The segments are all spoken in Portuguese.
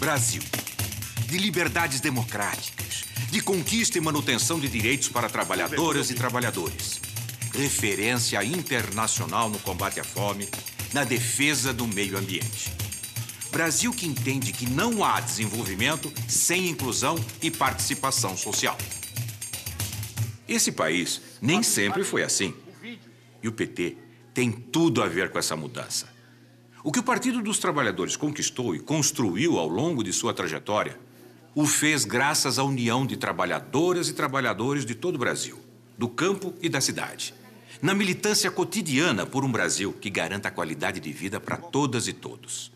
Brasil, de liberdades democráticas, de conquista e manutenção de direitos para trabalhadoras e trabalhadores. Referência internacional no combate à fome, na defesa do meio ambiente. Brasil que entende que não há desenvolvimento sem inclusão e participação social. Esse país nem sempre foi assim. E o PT tem tudo a ver com essa mudança. O que o Partido dos Trabalhadores conquistou e construiu ao longo de sua trajetória o fez graças à união de trabalhadoras e trabalhadores de todo o Brasil, do campo e da cidade, na militância cotidiana por um Brasil que garanta a qualidade de vida para todas e todos.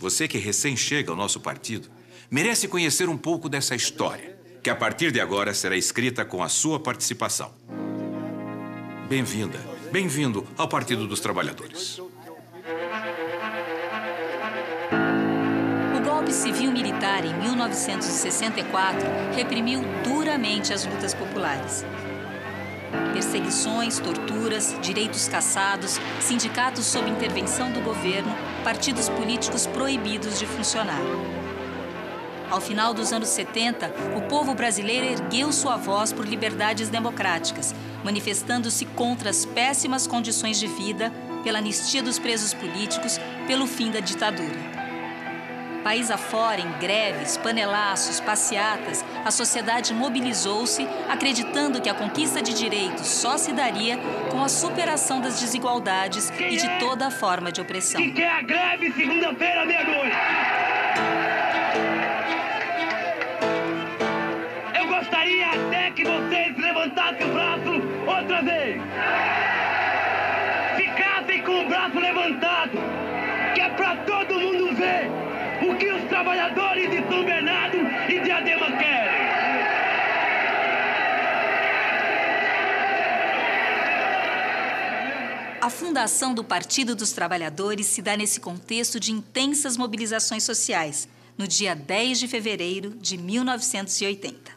Você que recém chega ao nosso partido merece conhecer um pouco dessa história, que a partir de agora será escrita com a sua participação. Bem-vinda, bem-vindo ao Partido dos Trabalhadores. golpe civil-militar em 1964 reprimiu duramente as lutas populares. Perseguições, torturas, direitos cassados, sindicatos sob intervenção do governo, partidos políticos proibidos de funcionar. Ao final dos anos 70, o povo brasileiro ergueu sua voz por liberdades democráticas, manifestando-se contra as péssimas condições de vida, pela anistia dos presos políticos, pelo fim da ditadura. País afora, em greves, panelaços, passeatas, a sociedade mobilizou-se, acreditando que a conquista de direitos só se daria com a superação das desigualdades Quem e de é toda forma de opressão. Que quer é a greve segunda-feira, meia-noite? Eu gostaria até que vocês levantassem o braço outra vez. trabalhadores de São Bernardo e Diadema querem. A fundação do Partido dos Trabalhadores se dá nesse contexto de intensas mobilizações sociais, no dia 10 de fevereiro de 1980.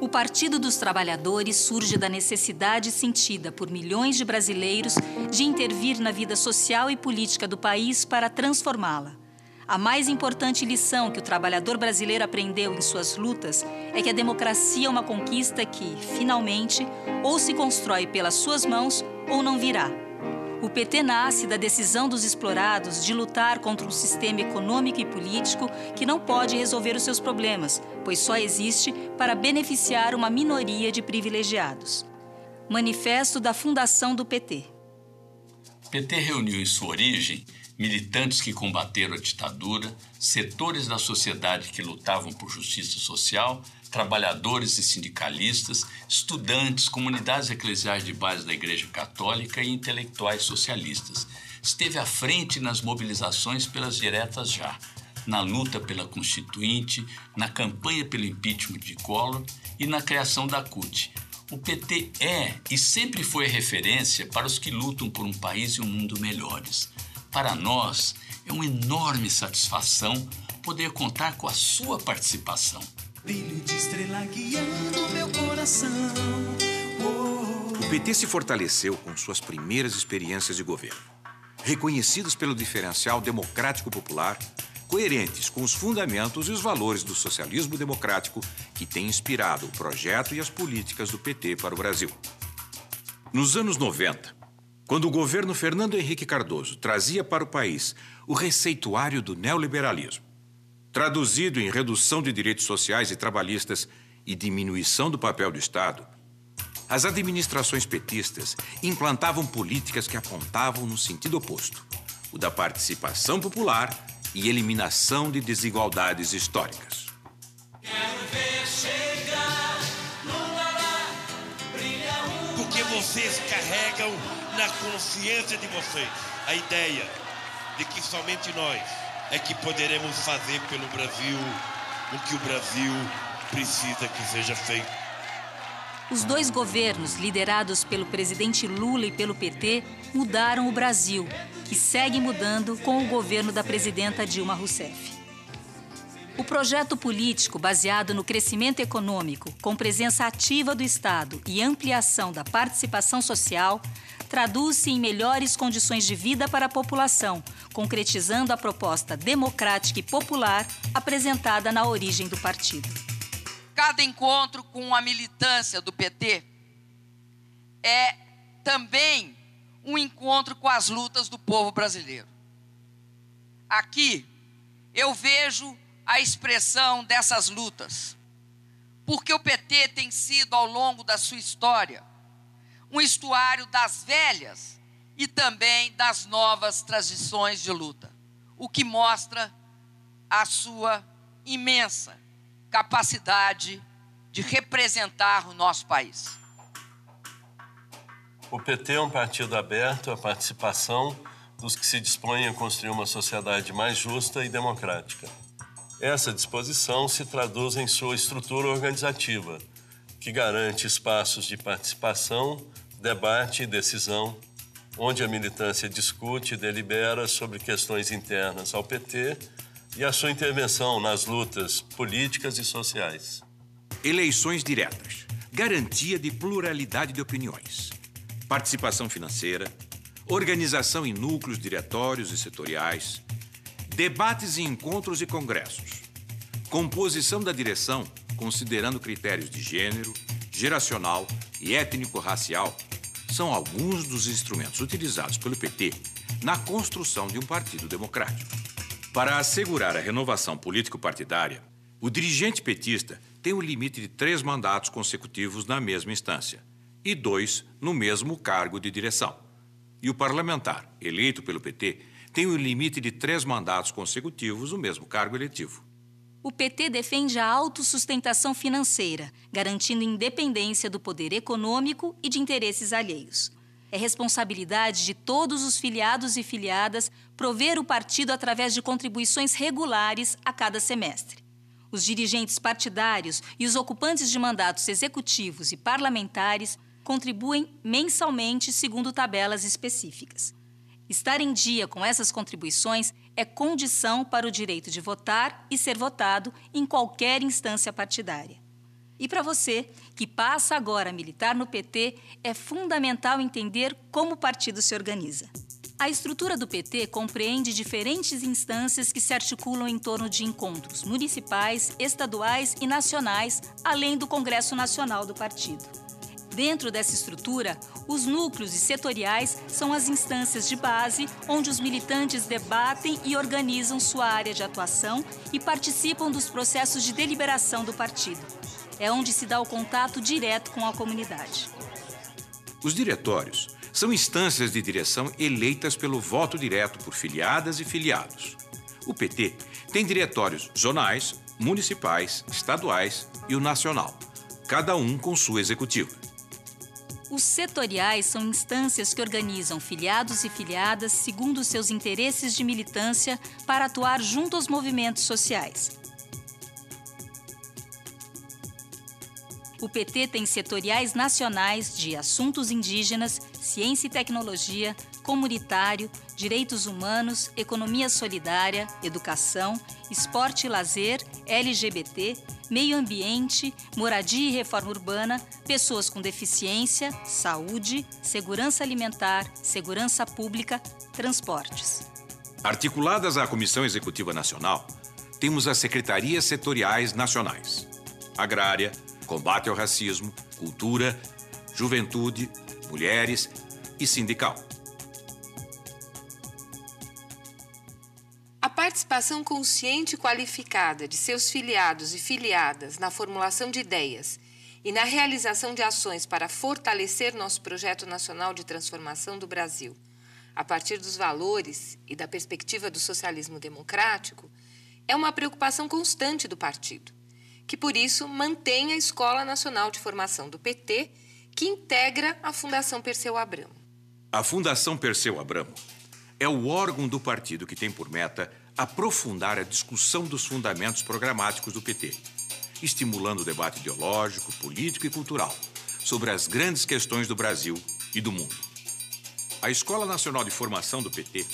O Partido dos Trabalhadores surge da necessidade sentida por milhões de brasileiros de intervir na vida social e política do país para transformá-la. A mais importante lição que o trabalhador brasileiro aprendeu em suas lutas é que a democracia é uma conquista que, finalmente, ou se constrói pelas suas mãos ou não virá. O PT nasce da decisão dos explorados de lutar contra um sistema econômico e político que não pode resolver os seus problemas, pois só existe para beneficiar uma minoria de privilegiados. Manifesto da Fundação do PT. PT reuniu em sua origem militantes que combateram a ditadura, setores da sociedade que lutavam por justiça social, trabalhadores e sindicalistas, estudantes, comunidades eclesiais de base da Igreja Católica e intelectuais socialistas. Esteve à frente nas mobilizações pelas diretas já, na luta pela Constituinte, na campanha pelo impeachment de Collor e na criação da CUT. O PT é e sempre foi referência para os que lutam por um país e um mundo melhores. Para nós é uma enorme satisfação poder contar com a sua participação. Brilho de estrela guiando meu coração. O PT se fortaleceu com suas primeiras experiências de governo, reconhecidas pelo diferencial democrático popular, coerentes com os fundamentos e os valores do socialismo democrático que tem inspirado o projeto e as políticas do PT para o Brasil. Nos anos 90, quando o governo Fernando Henrique Cardoso trazia para o país o receituário do neoliberalismo, traduzido em redução de direitos sociais e trabalhistas e diminuição do papel do Estado, as administrações petistas implantavam políticas que apontavam no sentido oposto, o da participação popular e eliminação de desigualdades históricas. Quero ver vocês carregam na consciência de vocês. A ideia de que somente nós é que poderemos fazer pelo Brasil o que o Brasil precisa que seja feito. Os dois governos, liderados pelo presidente Lula e pelo PT, mudaram o Brasil, que segue mudando com o governo da presidenta Dilma Rousseff. O projeto político baseado no crescimento econômico, com presença ativa do Estado e ampliação da participação social, traduz-se em melhores condições de vida para a população, concretizando a proposta democrática e popular apresentada na origem do partido. Cada encontro com a militância do PT é também um encontro com as lutas do povo brasileiro. Aqui eu vejo a expressão dessas lutas. Porque o PT tem sido, ao longo da sua história, um estuário das velhas e também das novas tradições de luta, o que mostra a sua imensa capacidade de representar o nosso país. O PT é um partido aberto à participação dos que se dispõem a construir uma sociedade mais justa e democrática. Essa disposição se traduz em sua estrutura organizativa, que garante espaços de participação, debate e decisão, onde a militância discute e delibera sobre questões internas ao PT e a sua intervenção nas lutas políticas e sociais. Eleições diretas, garantia de pluralidade de opiniões, participação financeira, organização em núcleos diretórios e setoriais, Debates e encontros e congressos. Composição da direção, considerando critérios de gênero, geracional e étnico-racial, são alguns dos instrumentos utilizados pelo PT na construção de um partido democrático. Para assegurar a renovação político-partidária, o dirigente petista tem o um limite de três mandatos consecutivos na mesma instância e dois no mesmo cargo de direção. E o parlamentar, eleito pelo PT, tem o limite de três mandatos consecutivos no mesmo cargo eletivo. O PT defende a autossustentação financeira, garantindo independência do poder econômico e de interesses alheios. É responsabilidade de todos os filiados e filiadas prover o partido através de contribuições regulares a cada semestre. Os dirigentes partidários e os ocupantes de mandatos executivos e parlamentares contribuem mensalmente segundo tabelas específicas. Estar em dia com essas contribuições é condição para o direito de votar e ser votado em qualquer instância partidária. E para você, que passa agora a militar no PT, é fundamental entender como o partido se organiza. A estrutura do PT compreende diferentes instâncias que se articulam em torno de encontros municipais, estaduais e nacionais, além do Congresso Nacional do partido. Dentro dessa estrutura, os núcleos e setoriais são as instâncias de base onde os militantes debatem e organizam sua área de atuação e participam dos processos de deliberação do partido. É onde se dá o contato direto com a comunidade. Os diretórios são instâncias de direção eleitas pelo voto direto por filiadas e filiados. O PT tem diretórios zonais, municipais, estaduais e o nacional, cada um com sua executiva. Os setoriais são instâncias que organizam filiados e filiadas segundo seus interesses de militância para atuar junto aos movimentos sociais. O PT tem setoriais nacionais de assuntos indígenas, ciência e tecnologia, comunitário, direitos humanos, economia solidária, educação, esporte e lazer, LGBT, meio ambiente, moradia e reforma urbana, pessoas com deficiência, saúde, segurança alimentar, segurança pública, transportes. Articuladas à Comissão Executiva Nacional, temos as secretarias setoriais nacionais: agrária, combate ao racismo, cultura, juventude, mulheres e sindical. participação consciente e qualificada de seus filiados e filiadas na formulação de ideias e na realização de ações para fortalecer nosso projeto nacional de transformação do Brasil, a partir dos valores e da perspectiva do socialismo democrático, é uma preocupação constante do partido, que por isso mantém a Escola Nacional de Formação do PT, que integra a Fundação Perseu Abramo. A Fundação Perseu Abramo é o órgão do partido que tem por meta aprofundar a discussão dos fundamentos programáticos do PT, estimulando o debate ideológico, político e cultural sobre as grandes questões do Brasil e do mundo. A Escola Nacional de Formação do PT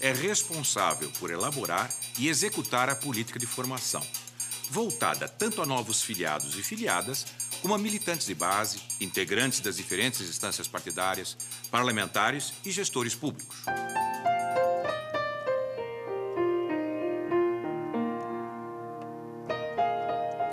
é responsável por elaborar e executar a política de formação, voltada tanto a novos filiados e filiadas, como a militantes de base, integrantes das diferentes instâncias partidárias, parlamentares e gestores públicos.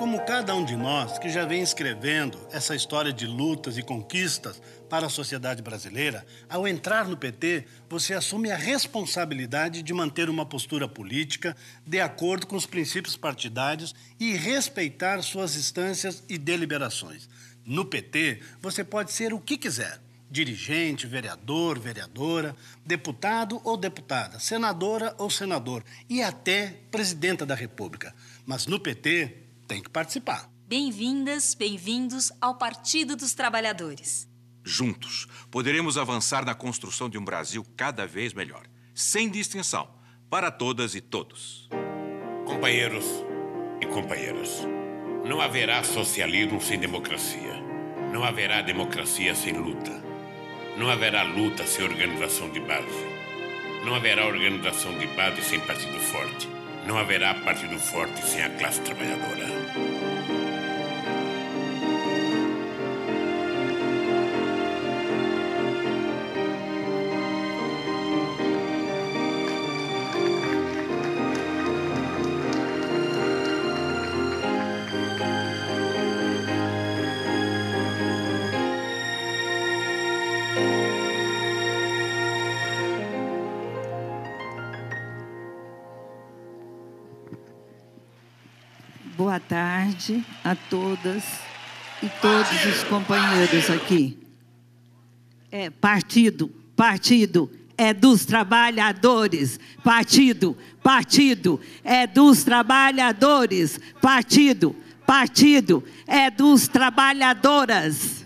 como cada um de nós que já vem escrevendo essa história de lutas e conquistas para a sociedade brasileira, ao entrar no PT, você assume a responsabilidade de manter uma postura política de acordo com os princípios partidários e respeitar suas instâncias e deliberações. No PT, você pode ser o que quiser dirigente, vereador, vereadora, deputado ou deputada, senadora ou senador e até presidenta da República. Mas no PT, tem que participar. Bem-vindas, bem-vindos ao Partido dos Trabalhadores. Juntos, poderemos avançar na construção de um Brasil cada vez melhor, sem distinção, para todas e todos. Companheiros e companheiras, não haverá socialismo sem democracia. Não haverá democracia sem luta. Não haverá luta sem organização de base. Não haverá organização de base sem partido forte. Não haverá partido forte sem a classe trabalhadora. tarde a todas e todos os companheiros aqui. É, partido, partido é dos trabalhadores. Partido, partido é dos trabalhadores. Partido, partido é dos trabalhadoras.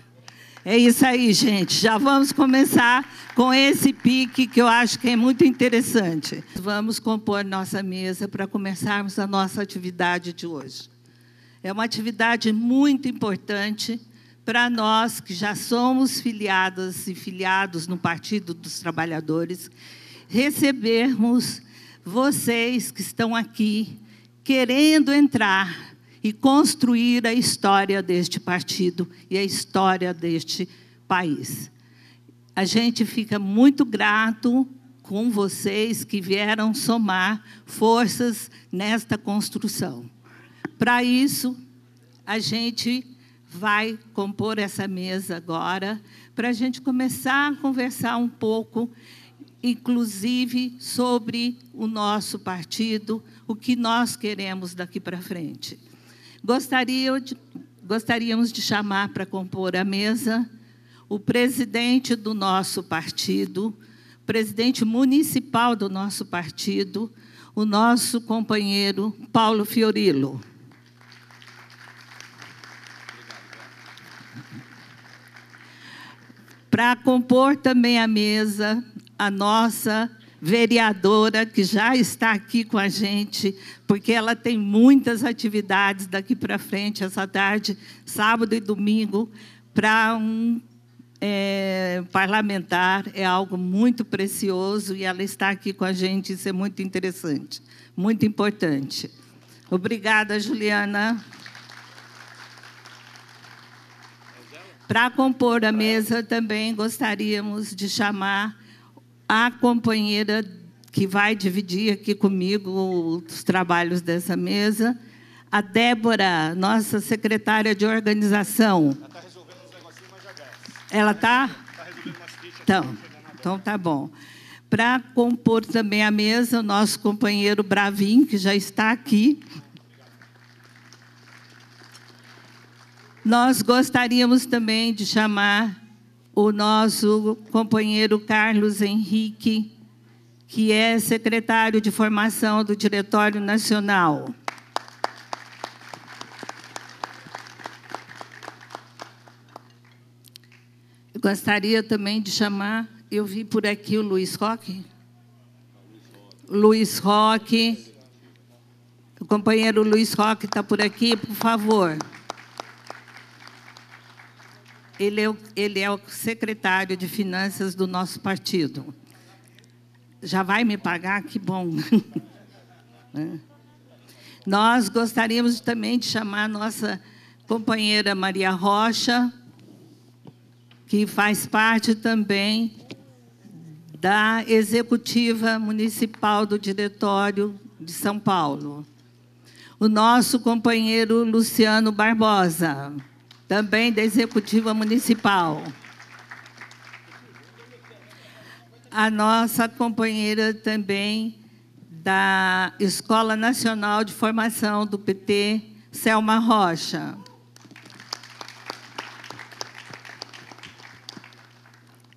É isso aí, gente. Já vamos começar com esse pique que eu acho que é muito interessante. Vamos compor nossa mesa para começarmos a nossa atividade de hoje. É uma atividade muito importante para nós que já somos filiadas e filiados no Partido dos Trabalhadores, recebermos vocês que estão aqui querendo entrar e construir a história deste partido e a história deste país. A gente fica muito grato com vocês que vieram somar forças nesta construção. Para isso, a gente vai compor essa mesa agora, para a gente começar a conversar um pouco, inclusive sobre o nosso partido, o que nós queremos daqui para frente. Gostaria de, gostaríamos de chamar para compor a mesa o presidente do nosso partido, presidente municipal do nosso partido, o nosso companheiro Paulo Fiorilo. Para compor também a mesa, a nossa vereadora, que já está aqui com a gente, porque ela tem muitas atividades daqui para frente, essa tarde, sábado e domingo, para um é, parlamentar é algo muito precioso e ela está aqui com a gente, isso é muito interessante, muito importante. Obrigada, Juliana. Para compor a mesa, também gostaríamos de chamar a companheira que vai dividir aqui comigo os trabalhos dessa mesa, a Débora, nossa secretária de organização. Ela está resolvendo os negocinhos, mas já Ela está? Está resolvendo fichas. Tá então, então tá bom. Para compor também a mesa, o nosso companheiro Bravin, que já está aqui. Nós gostaríamos também de chamar o nosso companheiro Carlos Henrique, que é secretário de formação do Diretório Nacional. Eu gostaria também de chamar, eu vi por aqui o Luiz Roque. Luiz Roque. O companheiro Luiz Roque está por aqui, por favor. Ele é, o, ele é o secretário de finanças do nosso partido. Já vai me pagar? Que bom. Né? Nós gostaríamos também de chamar a nossa companheira Maria Rocha, que faz parte também da executiva municipal do Diretório de São Paulo. O nosso companheiro Luciano Barbosa também da Executiva Municipal. A nossa companheira também da Escola Nacional de Formação do PT, Selma Rocha.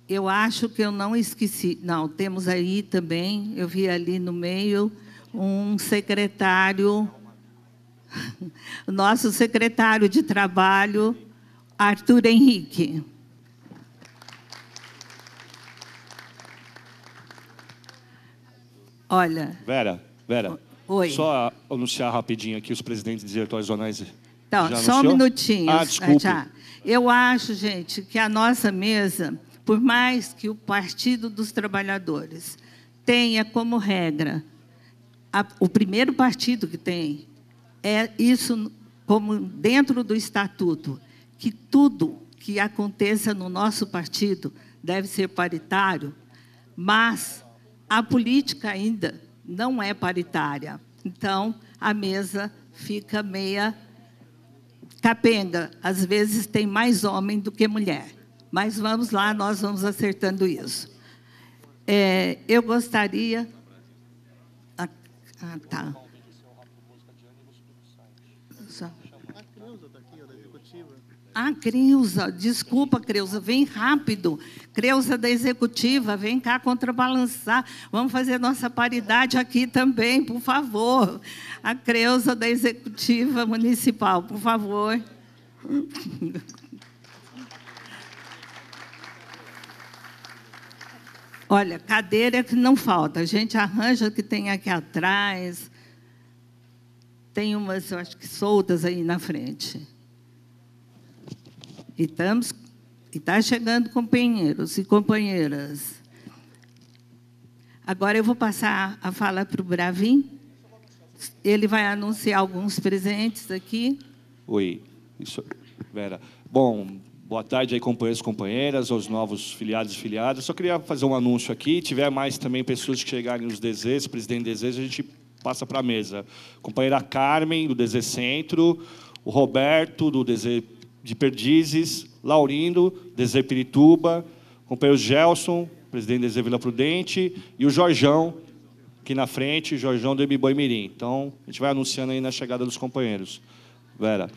Eu acho que eu não esqueci. Não, temos aí também, eu vi ali no meio, um secretário, nosso secretário de trabalho, Arthur Henrique. Olha. Vera, Vera. Oi. Só anunciar rapidinho aqui os presidentes de diretórios zonais. Então, já só um minutinho. Ah, né, desculpe. Já. Eu acho, gente, que a nossa mesa, por mais que o Partido dos Trabalhadores tenha como regra, a, o primeiro partido que tem é isso como dentro do estatuto, que tudo que aconteça no nosso partido deve ser paritário, mas a política ainda não é paritária. Então, a mesa fica meia capenga. Às vezes tem mais homem do que mulher. Mas vamos lá, nós vamos acertando isso. É, eu gostaria. Ah, ah tá. Ah, Creuza, desculpa, Creuza, vem rápido. Creuza da executiva, vem cá contrabalançar. Vamos fazer nossa paridade aqui também, por favor. A Creuza da executiva municipal, por favor. Olha, cadeira que não falta. A gente arranja o que tem aqui atrás. Tem umas, eu acho que soltas aí na frente. Estamos, está chegando companheiros e companheiras. Agora eu vou passar a fala para o Bravin. Ele vai anunciar alguns presentes aqui. Oi, isso, Vera. Bom, boa tarde aí, companheiros e companheiras, aos novos filiados e filiadas. Só queria fazer um anúncio aqui. Se tiver mais também pessoas que chegarem nos desejos, presidente de desejo, a gente passa para a mesa. Companheira Carmen, do desejo Centro, o Roberto, do desejo de Perdizes, Laurindo, Deserpirituba, companheiro Gelson, presidente da Vila Prudente, e o Jorjão, aqui na frente, Jorjão do Ibiboi Mirim. Então, a gente vai anunciando aí na chegada dos companheiros. Vera.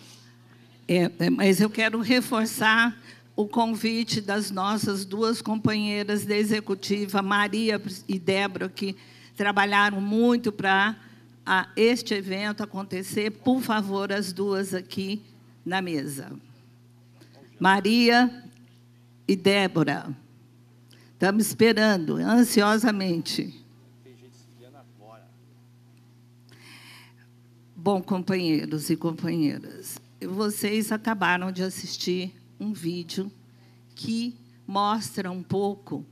É, é mas eu quero reforçar o convite das nossas duas companheiras da executiva, Maria e Débora, que trabalharam muito para este evento acontecer. Por favor, as duas aqui na mesa. Maria e Débora. Estamos esperando ansiosamente. Bom, companheiros e companheiras, vocês acabaram de assistir um vídeo que mostra um pouco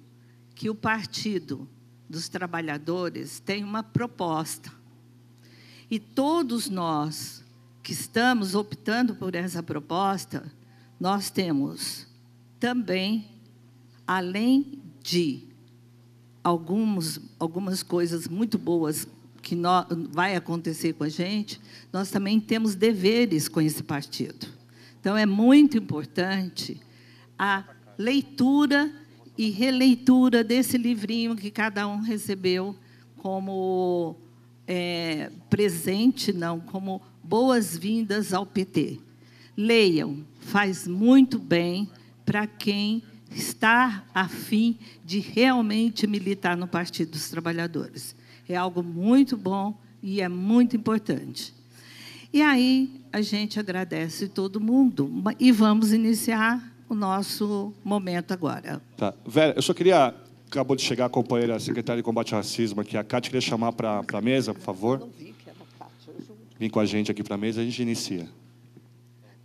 que o Partido dos Trabalhadores tem uma proposta. E todos nós que estamos optando por essa proposta, nós temos também, além de alguns, algumas coisas muito boas que no, vai acontecer com a gente, nós também temos deveres com esse partido. Então, é muito importante a leitura e releitura desse livrinho que cada um recebeu como é, presente, não, como boas-vindas ao PT. Leiam, faz muito bem para quem está afim de realmente militar no Partido dos Trabalhadores. É algo muito bom e é muito importante. E aí a gente agradece todo mundo e vamos iniciar o nosso momento agora. Tá. Vera, eu só queria. Acabou de chegar a companheira a secretária de combate ao racismo aqui, a Cátia, queria chamar para a mesa, por favor. Vim é com a gente aqui para a mesa, a gente inicia.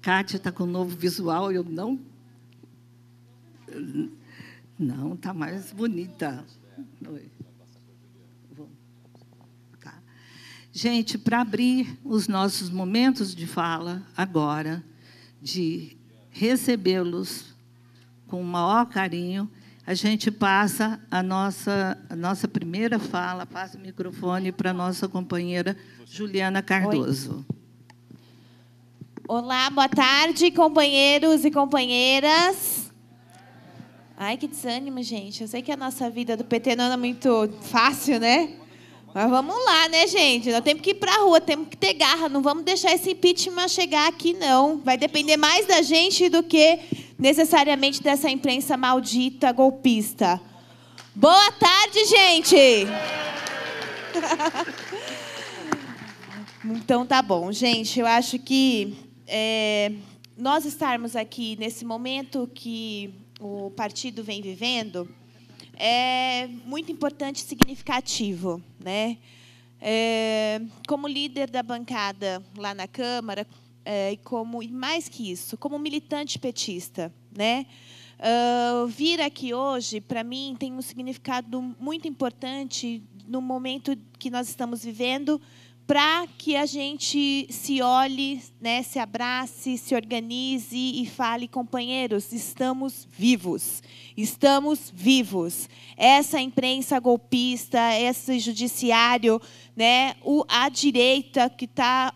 Kátia está com um novo visual, eu não. Não, está mais bonita. Tá. Gente, para abrir os nossos momentos de fala agora, de recebê-los com o maior carinho, a gente passa a nossa, a nossa primeira fala, passa o microfone para a nossa companheira Juliana Cardoso. Oi. Olá, boa tarde, companheiros e companheiras. Ai, que desânimo, gente. Eu sei que a nossa vida do PT não é muito fácil, né? Mas vamos lá, né, gente? Nós temos que ir para a rua, temos que ter garra. Não vamos deixar esse impeachment chegar aqui, não. Vai depender mais da gente do que necessariamente dessa imprensa maldita, golpista. Boa tarde, gente! Então tá bom, gente. Eu acho que é, nós estarmos aqui nesse momento que o partido vem vivendo é muito importante e significativo. Né? É, como líder da bancada lá na Câmara, é, como, e mais que isso, como militante petista, né? Uh, vir aqui hoje, para mim, tem um significado muito importante no momento que nós estamos vivendo para que a gente se olhe, né, se abrace, se organize e fale, companheiros, estamos vivos, estamos vivos. Essa imprensa golpista, esse judiciário, né, a direita que está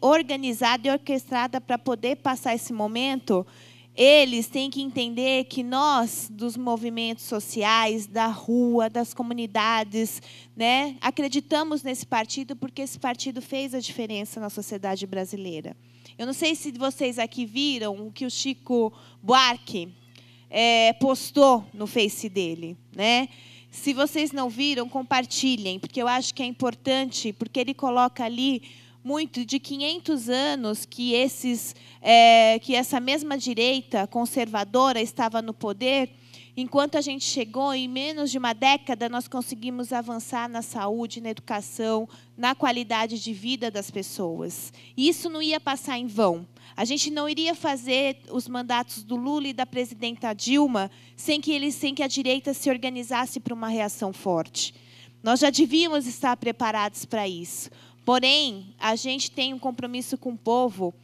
organizada e orquestrada para poder passar esse momento, eles têm que entender que nós, dos movimentos sociais, da rua, das comunidades, né, acreditamos nesse partido porque esse partido fez a diferença na sociedade brasileira. Eu não sei se vocês aqui viram o que o Chico Buarque é, postou no Face dele, né? Se vocês não viram, compartilhem, porque eu acho que é importante, porque ele coloca ali muito de 500 anos que, esses, é, que essa mesma direita conservadora estava no poder, enquanto a gente chegou, em menos de uma década, nós conseguimos avançar na saúde, na educação, na qualidade de vida das pessoas. E isso não ia passar em vão. A gente não iria fazer os mandatos do Lula e da presidenta Dilma sem que, eles, sem que a direita se organizasse para uma reação forte. Nós já devíamos estar preparados para isso. Porém, a gente tem um compromisso com o povo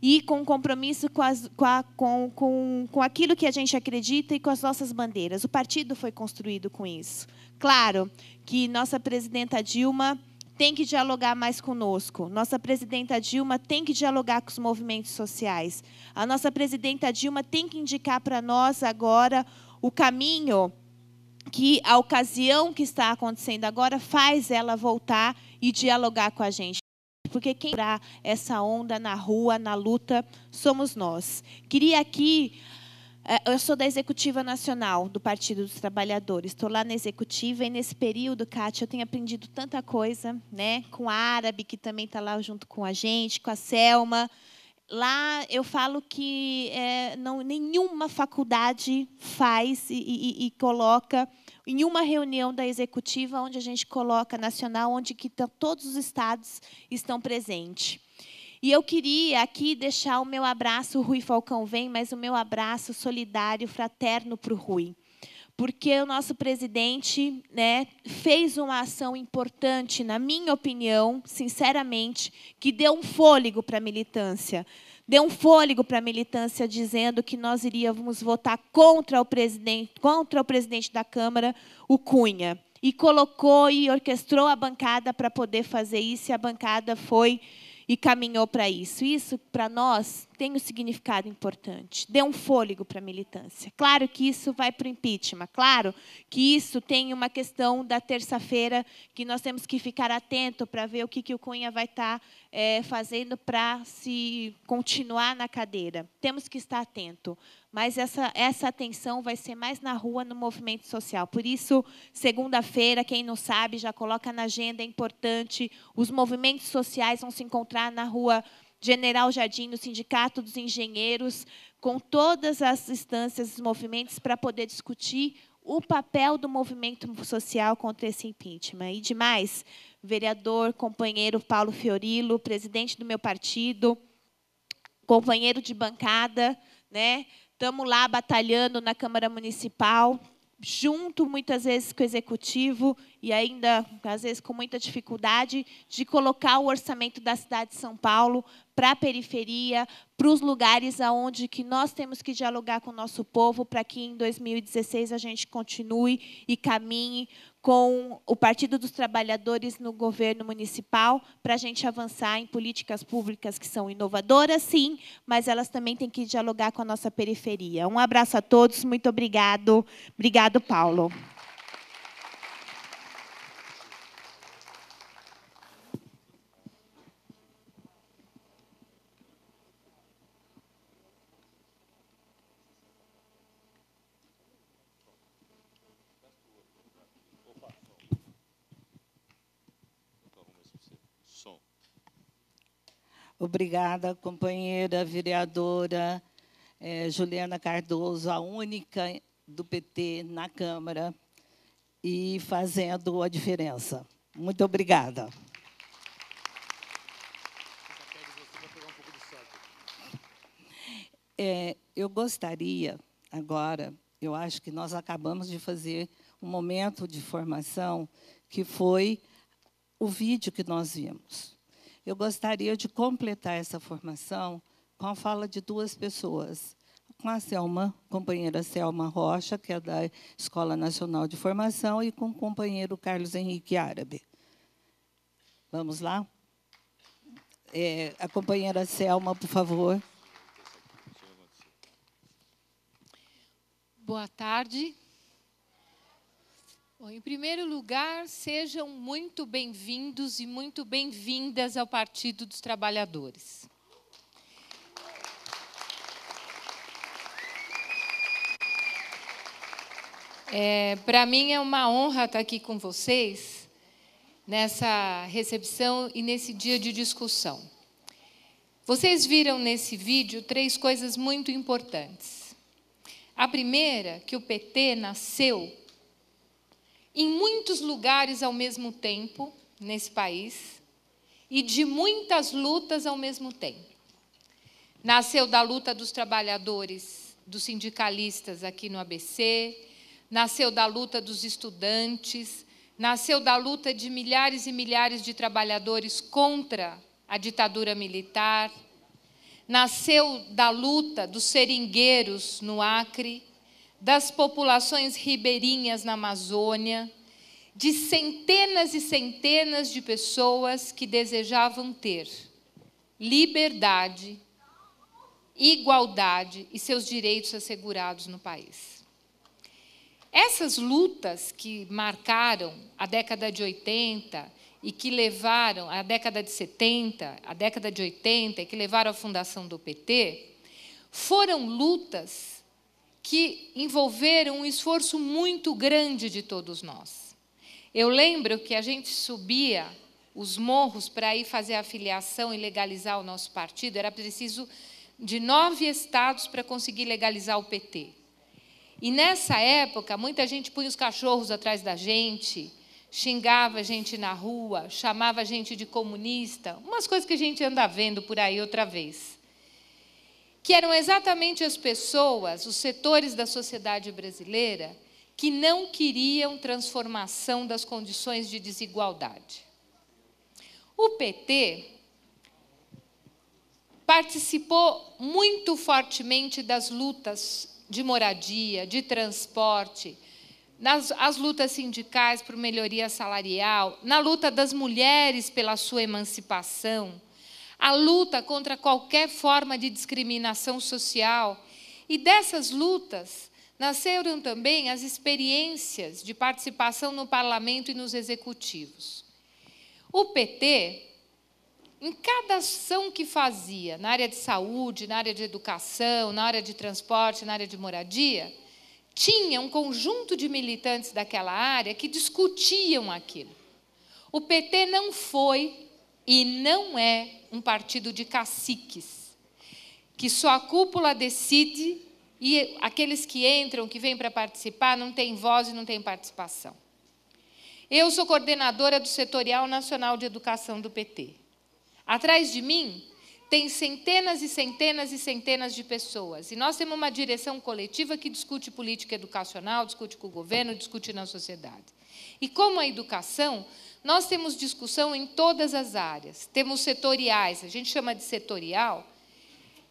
e com um compromisso com, as, com, a, com, com, com aquilo que a gente acredita e com as nossas bandeiras. O partido foi construído com isso. Claro que nossa presidenta Dilma tem que dialogar mais conosco. Nossa presidenta Dilma tem que dialogar com os movimentos sociais. A nossa presidenta Dilma tem que indicar para nós agora o caminho que a ocasião que está acontecendo agora faz ela voltar e dialogar com a gente. Porque quem irá essa onda na rua, na luta, somos nós. Queria aqui. Eh, eu sou da Executiva Nacional do Partido dos Trabalhadores. Estou lá na Executiva e nesse período, Kátia, eu tenho aprendido tanta coisa, né? Com a Árabe, que também está lá junto com a gente, com a Selma lá eu falo que é, não, nenhuma faculdade faz e, e, e, coloca em uma reunião da executiva onde a gente coloca nacional, onde que todos os estados estão presentes. E eu queria aqui deixar o meu abraço, o Rui Falcão vem, mas o meu abraço solidário, fraterno para o Rui porque o nosso presidente né, fez uma ação importante, na minha opinião, sinceramente, que deu um fôlego para a militância. Deu um fôlego para a militância dizendo que nós iríamos votar contra o presidente, contra o presidente da Câmara, o Cunha. E colocou e orquestrou a bancada para poder fazer isso, e a bancada foi e caminhou para isso. Isso, para nós, tem um significado importante. Dê um fôlego para a militância. Claro que isso vai para o impeachment. Claro que isso tem uma questão da terça-feira que nós temos que ficar atento para ver o que, que o Cunha vai estar tá, é, fazendo para se continuar na cadeira. Temos que estar atento. Mas essa, essa atenção vai ser mais na rua, no movimento social. Por isso, segunda-feira, quem não sabe, já coloca na agenda, é importante. Os movimentos sociais vão se encontrar na rua General Jardim, no Sindicato dos Engenheiros, com todas as instâncias e movimentos para poder discutir o papel do movimento social contra esse impeachment. E demais, vereador, companheiro Paulo Fiorilo, presidente do meu partido, companheiro de bancada, né? Estamos lá batalhando na Câmara Municipal, junto muitas vezes com o executivo e ainda às vezes com muita dificuldade de colocar o orçamento da cidade de São Paulo para a periferia, para os lugares aonde que nós temos que dialogar com o nosso povo para que em 2016 a gente continue e caminhe com o Partido dos Trabalhadores no governo municipal para a gente avançar em políticas públicas que são inovadoras, sim, mas elas também têm que dialogar com a nossa periferia. Um abraço a todos, muito obrigado. Obrigado, Paulo. Obrigada, companheira vereadora eh, Juliana Cardoso, a única do PT na Câmara e fazendo a diferença. Muito obrigada. É, eu gostaria, agora, eu acho que nós acabamos de fazer um momento de formação que foi o vídeo que nós vimos. Eu gostaria de completar essa formação com a fala de duas pessoas. Com a Selma, companheira Selma Rocha, que é da Escola Nacional de Formação, e com o companheiro Carlos Henrique Árabe. Vamos lá? É, a companheira Selma, por favor. Boa tarde, Bom, em primeiro lugar, sejam muito bem-vindos e muito bem-vindas ao Partido dos Trabalhadores. É, Para mim é uma honra estar aqui com vocês nessa recepção e nesse dia de discussão. Vocês viram nesse vídeo três coisas muito importantes. A primeira, que o PT nasceu em muitos lugares ao mesmo tempo nesse país e de muitas lutas ao mesmo tempo. Nasceu da luta dos trabalhadores, dos sindicalistas aqui no ABC, nasceu da luta dos estudantes, nasceu da luta de milhares e milhares de trabalhadores contra a ditadura militar, nasceu da luta dos seringueiros no Acre, das populações ribeirinhas na Amazônia, de centenas e centenas de pessoas que desejavam ter liberdade, igualdade e seus direitos assegurados no país. Essas lutas que marcaram a década de 80 e que levaram à década de 70, a década de 80 e que levaram à fundação do PT, foram lutas que envolveram um esforço muito grande de todos nós. Eu lembro que a gente subia os morros para ir fazer a filiação e legalizar o nosso partido, era preciso de nove estados para conseguir legalizar o PT. E nessa época, muita gente punha os cachorros atrás da gente, xingava a gente na rua, chamava a gente de comunista, umas coisas que a gente anda vendo por aí outra vez que eram exatamente as pessoas, os setores da sociedade brasileira, que não queriam transformação das condições de desigualdade. O PT participou muito fortemente das lutas de moradia, de transporte, nas as lutas sindicais por melhoria salarial, na luta das mulheres pela sua emancipação a luta contra qualquer forma de discriminação social. E dessas lutas nasceram também as experiências de participação no parlamento e nos executivos. O PT, em cada ação que fazia, na área de saúde, na área de educação, na área de transporte, na área de moradia, tinha um conjunto de militantes daquela área que discutiam aquilo. O PT não foi e não é um partido de caciques, que só a cúpula decide e aqueles que entram, que vêm para participar, não têm voz e não têm participação. Eu sou coordenadora do Setorial Nacional de Educação do PT. Atrás de mim tem centenas e centenas e centenas de pessoas. E nós temos uma direção coletiva que discute política educacional, discute com o governo, discute na sociedade. E como a educação nós temos discussão em todas as áreas. Temos setoriais, a gente chama de setorial,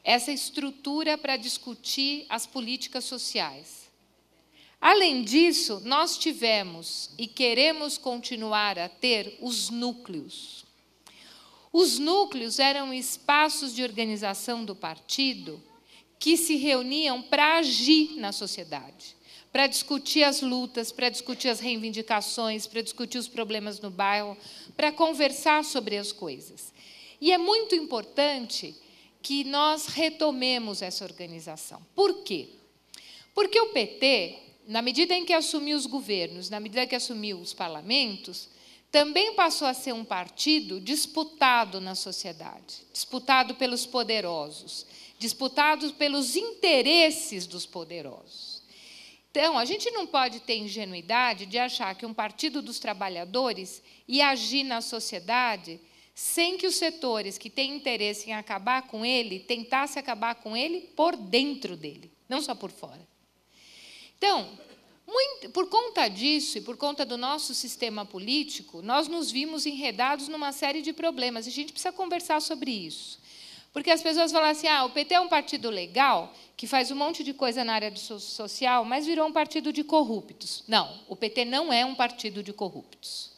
essa estrutura para discutir as políticas sociais. Além disso, nós tivemos e queremos continuar a ter os núcleos. Os núcleos eram espaços de organização do partido que se reuniam para agir na sociedade para discutir as lutas, para discutir as reivindicações, para discutir os problemas no bairro, para conversar sobre as coisas. E é muito importante que nós retomemos essa organização. Por quê? Porque o PT, na medida em que assumiu os governos, na medida em que assumiu os parlamentos, também passou a ser um partido disputado na sociedade, disputado pelos poderosos, disputado pelos interesses dos poderosos. Então, a gente não pode ter ingenuidade de achar que um partido dos trabalhadores ia agir na sociedade sem que os setores que têm interesse em acabar com ele tentassem acabar com ele por dentro dele, não só por fora. Então, muito, por conta disso e por conta do nosso sistema político, nós nos vimos enredados numa série de problemas e a gente precisa conversar sobre isso. Porque as pessoas falam assim: ah, o PT é um partido legal, que faz um monte de coisa na área do social, mas virou um partido de corruptos. Não, o PT não é um partido de corruptos.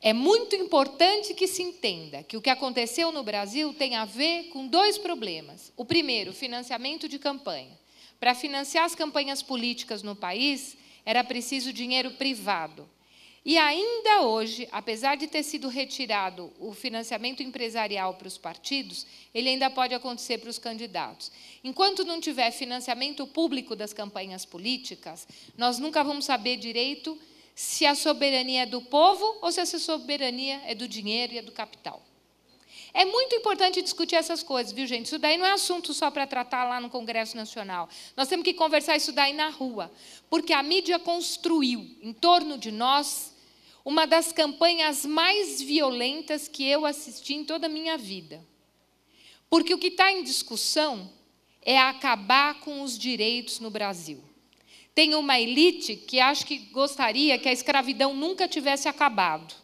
É muito importante que se entenda que o que aconteceu no Brasil tem a ver com dois problemas. O primeiro, financiamento de campanha. Para financiar as campanhas políticas no país, era preciso dinheiro privado. E ainda hoje, apesar de ter sido retirado o financiamento empresarial para os partidos, ele ainda pode acontecer para os candidatos. Enquanto não tiver financiamento público das campanhas políticas, nós nunca vamos saber direito se a soberania é do povo ou se essa soberania é do dinheiro e é do capital. É muito importante discutir essas coisas, viu, gente? Isso daí não é assunto só para tratar lá no Congresso Nacional. Nós temos que conversar isso daí na rua, porque a mídia construiu em torno de nós uma das campanhas mais violentas que eu assisti em toda a minha vida. Porque o que está em discussão é acabar com os direitos no Brasil. Tem uma elite que acha que gostaria que a escravidão nunca tivesse acabado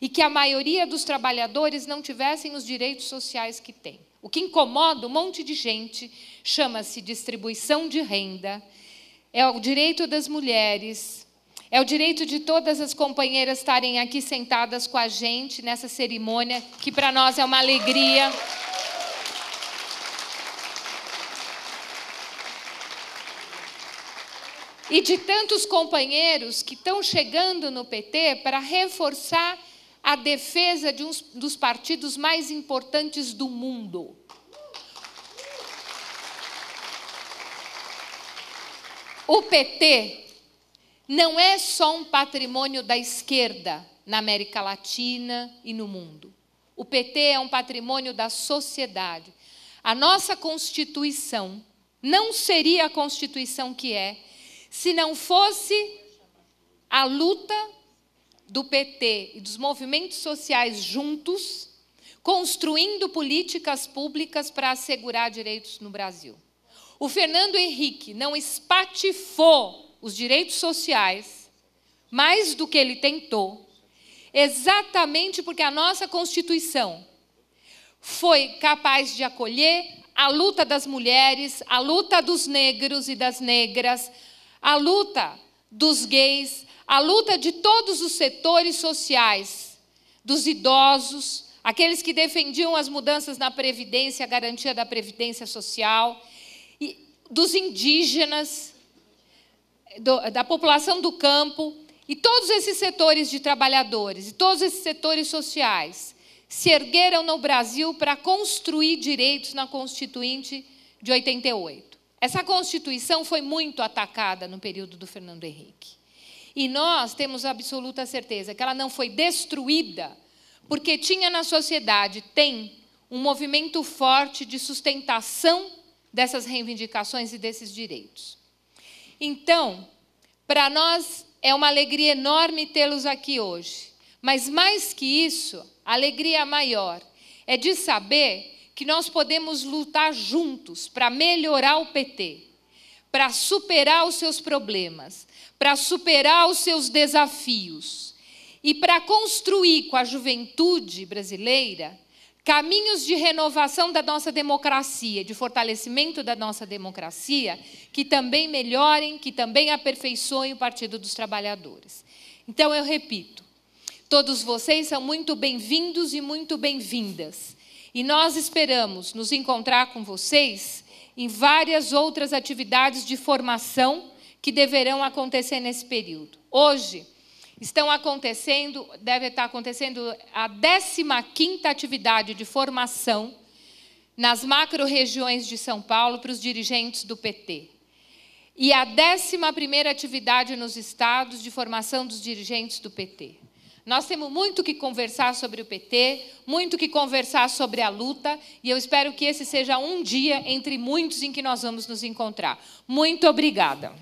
e que a maioria dos trabalhadores não tivessem os direitos sociais que tem. O que incomoda um monte de gente chama-se distribuição de renda, é o direito das mulheres, é o direito de todas as companheiras estarem aqui sentadas com a gente nessa cerimônia, que para nós é uma alegria. E de tantos companheiros que estão chegando no PT para reforçar a defesa de um dos partidos mais importantes do mundo. O PT não é só um patrimônio da esquerda na América Latina e no mundo. O PT é um patrimônio da sociedade. A nossa Constituição não seria a Constituição que é se não fosse a luta do PT e dos movimentos sociais juntos, construindo políticas públicas para assegurar direitos no Brasil. O Fernando Henrique não espatifou os direitos sociais, mais do que ele tentou, exatamente porque a nossa Constituição foi capaz de acolher a luta das mulheres, a luta dos negros e das negras, a luta dos gays, a luta de todos os setores sociais, dos idosos, aqueles que defendiam as mudanças na previdência, a garantia da previdência social, e dos indígenas, do, da população do campo e todos esses setores de trabalhadores e todos esses setores sociais se ergueram no Brasil para construir direitos na Constituinte de 88. Essa Constituição foi muito atacada no período do Fernando Henrique. E nós temos absoluta certeza que ela não foi destruída porque tinha na sociedade, tem, um movimento forte de sustentação dessas reivindicações e desses direitos. Então, para nós é uma alegria enorme tê-los aqui hoje. Mas mais que isso, a alegria é maior é de saber que nós podemos lutar juntos para melhorar o PT, para superar os seus problemas, para superar os seus desafios e para construir com a juventude brasileira caminhos de renovação da nossa democracia, de fortalecimento da nossa democracia, que também melhorem, que também aperfeiçoem o Partido dos Trabalhadores. Então, eu repito, todos vocês são muito bem-vindos e muito bem-vindas. E nós esperamos nos encontrar com vocês em várias outras atividades de formação que deverão acontecer nesse período. Hoje, estão acontecendo, deve estar acontecendo a 15ª atividade de formação nas macro-regiões de São Paulo para os dirigentes do PT. E a 11ª atividade nos estados de formação dos dirigentes do PT. Nós temos muito que conversar sobre o PT, muito que conversar sobre a luta, e eu espero que esse seja um dia entre muitos em que nós vamos nos encontrar. Muito obrigada.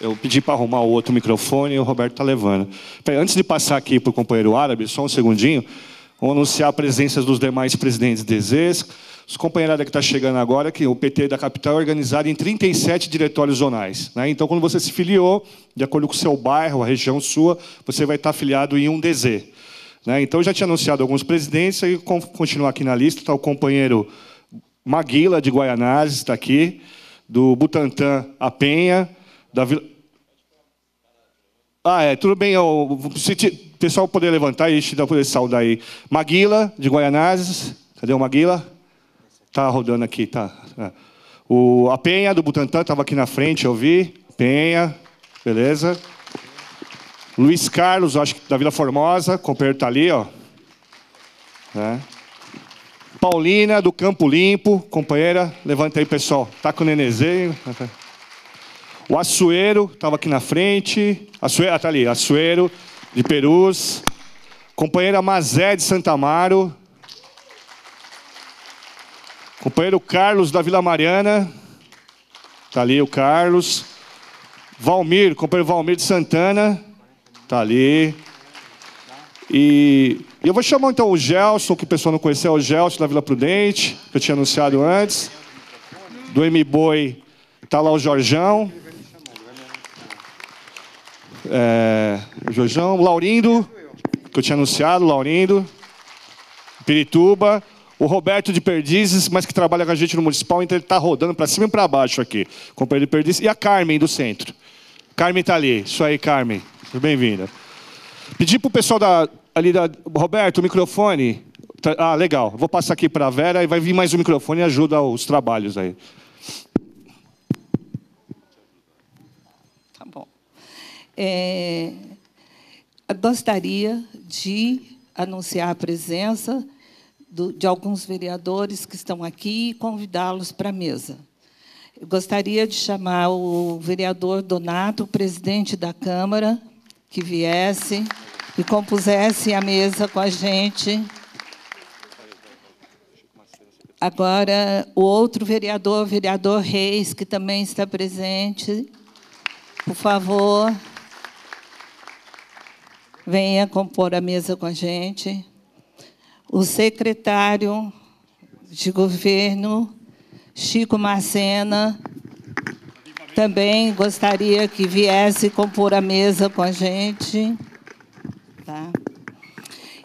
Eu pedi para arrumar o outro microfone e o Roberto está levando. antes de passar aqui para o companheiro árabe, só um segundinho, vou anunciar a presença dos demais presidentes de ESES. Os companheirados que está chegando agora, que o PT da capital é organizado em 37 diretórios zonais. Né? Então, quando você se filiou, de acordo com o seu bairro, a região sua, você vai estar tá afiliado em um DZ. Né? Então, eu já tinha anunciado alguns presidentes, e continuar aqui na lista, está o companheiro Maguila, de Guaianazes, está aqui, do Butantã, a Penha, da Vila... Ah, é, tudo bem. Eu, se te, o pessoal poder levantar e te dar poder saudar aí. Maguila, de Guaianazes. Cadê o Maguila? Tá rodando aqui, tá. É. O, a Penha, do Butantã, estava aqui na frente, eu vi. Penha, beleza. Luiz Carlos, acho que da Vila Formosa, companheiro está ali, ó. É. Paulina, do Campo Limpo, companheira, levanta aí, pessoal. Tá com o nenezinho. O Açueiro estava aqui na frente. Açueiro, ah, tá ali. Açoeiro, de Perus. Companheira Mazé de Santa Amaro. Companheiro Carlos da Vila Mariana. Tá ali o Carlos. Valmir, companheiro Valmir de Santana. Tá ali. E, e eu vou chamar então o Gelson, que o pessoal não conheceu, é o Gelson da Vila Prudente, que eu tinha anunciado antes. Do M-Boi, tá lá o Jorjão é, Jojão, Laurindo, que eu tinha anunciado, Laurindo, Pirituba, o Roberto de Perdizes, mas que trabalha com a gente no municipal, então ele está rodando para cima e para baixo aqui, companheiro de Perdizes, e a Carmen do centro. Carmen está ali, isso aí, Carmen, bem-vinda. Pedi para o pessoal da, ali da. Roberto, o microfone. Ah, legal. Vou passar aqui para a Vera e vai vir mais um microfone e ajuda os trabalhos aí. É, gostaria de anunciar a presença do, de alguns vereadores que estão aqui e convidá-los para a mesa. Eu gostaria de chamar o vereador Donato, presidente da Câmara, que viesse e compusesse a mesa com a gente. Agora, o outro vereador, o vereador Reis, que também está presente. Por favor venha compor a mesa com a gente. O secretário de governo, Chico Marcena, também gostaria que viesse compor a mesa com a gente. Tá?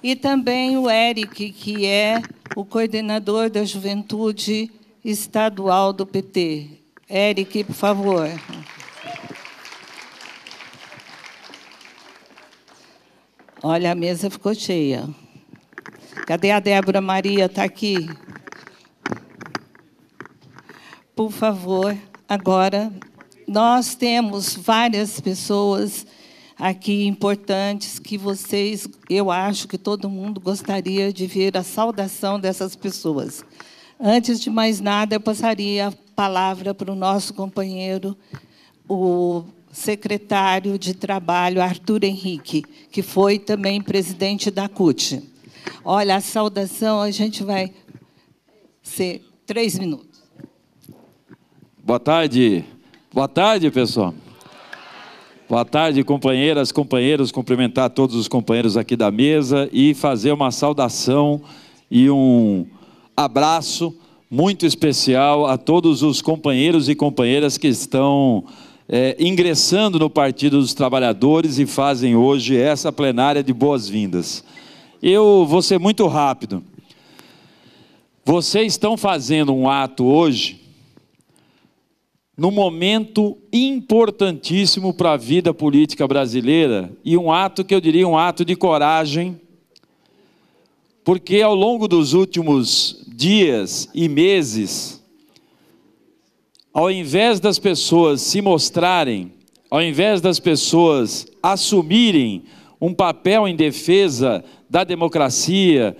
E também o Eric, que é o coordenador da juventude estadual do PT. Eric, por favor. Olha, a mesa ficou cheia. Cadê a Débora Maria? Está aqui. Por favor, agora, nós temos várias pessoas aqui importantes que vocês, eu acho que todo mundo gostaria de ver a saudação dessas pessoas. Antes de mais nada, eu passaria a palavra para o nosso companheiro, o secretário de Trabalho, Arthur Henrique, que foi também presidente da CUT. Olha, a saudação, a gente vai ser três minutos. Boa tarde. Boa tarde, pessoal. Boa tarde, companheiras, companheiros. Cumprimentar todos os companheiros aqui da mesa e fazer uma saudação e um abraço muito especial a todos os companheiros e companheiras que estão é, ingressando no Partido dos Trabalhadores e fazem hoje essa plenária de boas-vindas. Eu vou ser muito rápido. Vocês estão fazendo um ato hoje, num momento importantíssimo para a vida política brasileira, e um ato que eu diria um ato de coragem, porque ao longo dos últimos dias e meses, ao invés das pessoas se mostrarem, ao invés das pessoas assumirem um papel em defesa da democracia,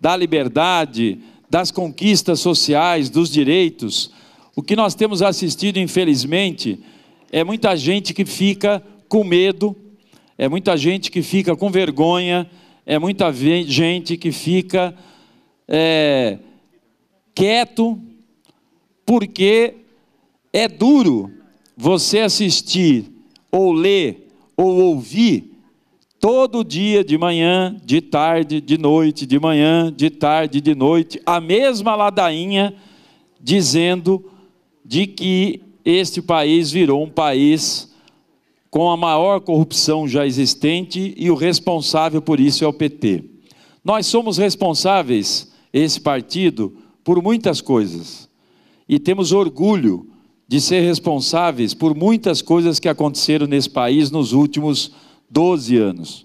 da liberdade, das conquistas sociais, dos direitos, o que nós temos assistido, infelizmente, é muita gente que fica com medo, é muita gente que fica com vergonha, é muita gente que fica é, quieto, porque é duro você assistir, ou ler, ou ouvir todo dia, de manhã, de tarde, de noite, de manhã, de tarde, de noite, a mesma ladainha dizendo de que este país virou um país com a maior corrupção já existente e o responsável por isso é o PT. Nós somos responsáveis, esse partido, por muitas coisas. E temos orgulho de ser responsáveis por muitas coisas que aconteceram nesse país nos últimos 12 anos.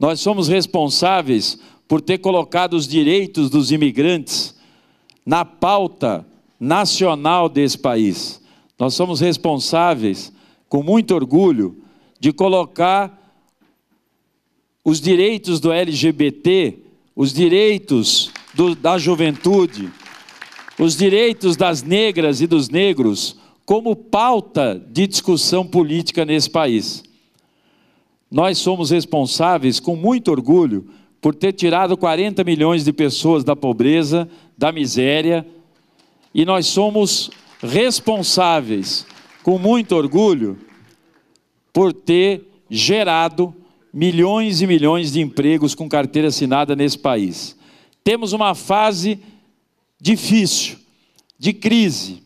Nós somos responsáveis por ter colocado os direitos dos imigrantes na pauta nacional desse país. Nós somos responsáveis, com muito orgulho, de colocar os direitos do LGBT, os direitos do, da juventude os direitos das negras e dos negros como pauta de discussão política nesse país. Nós somos responsáveis, com muito orgulho, por ter tirado 40 milhões de pessoas da pobreza, da miséria, e nós somos responsáveis, com muito orgulho, por ter gerado milhões e milhões de empregos com carteira assinada nesse país. Temos uma fase difícil, de crise.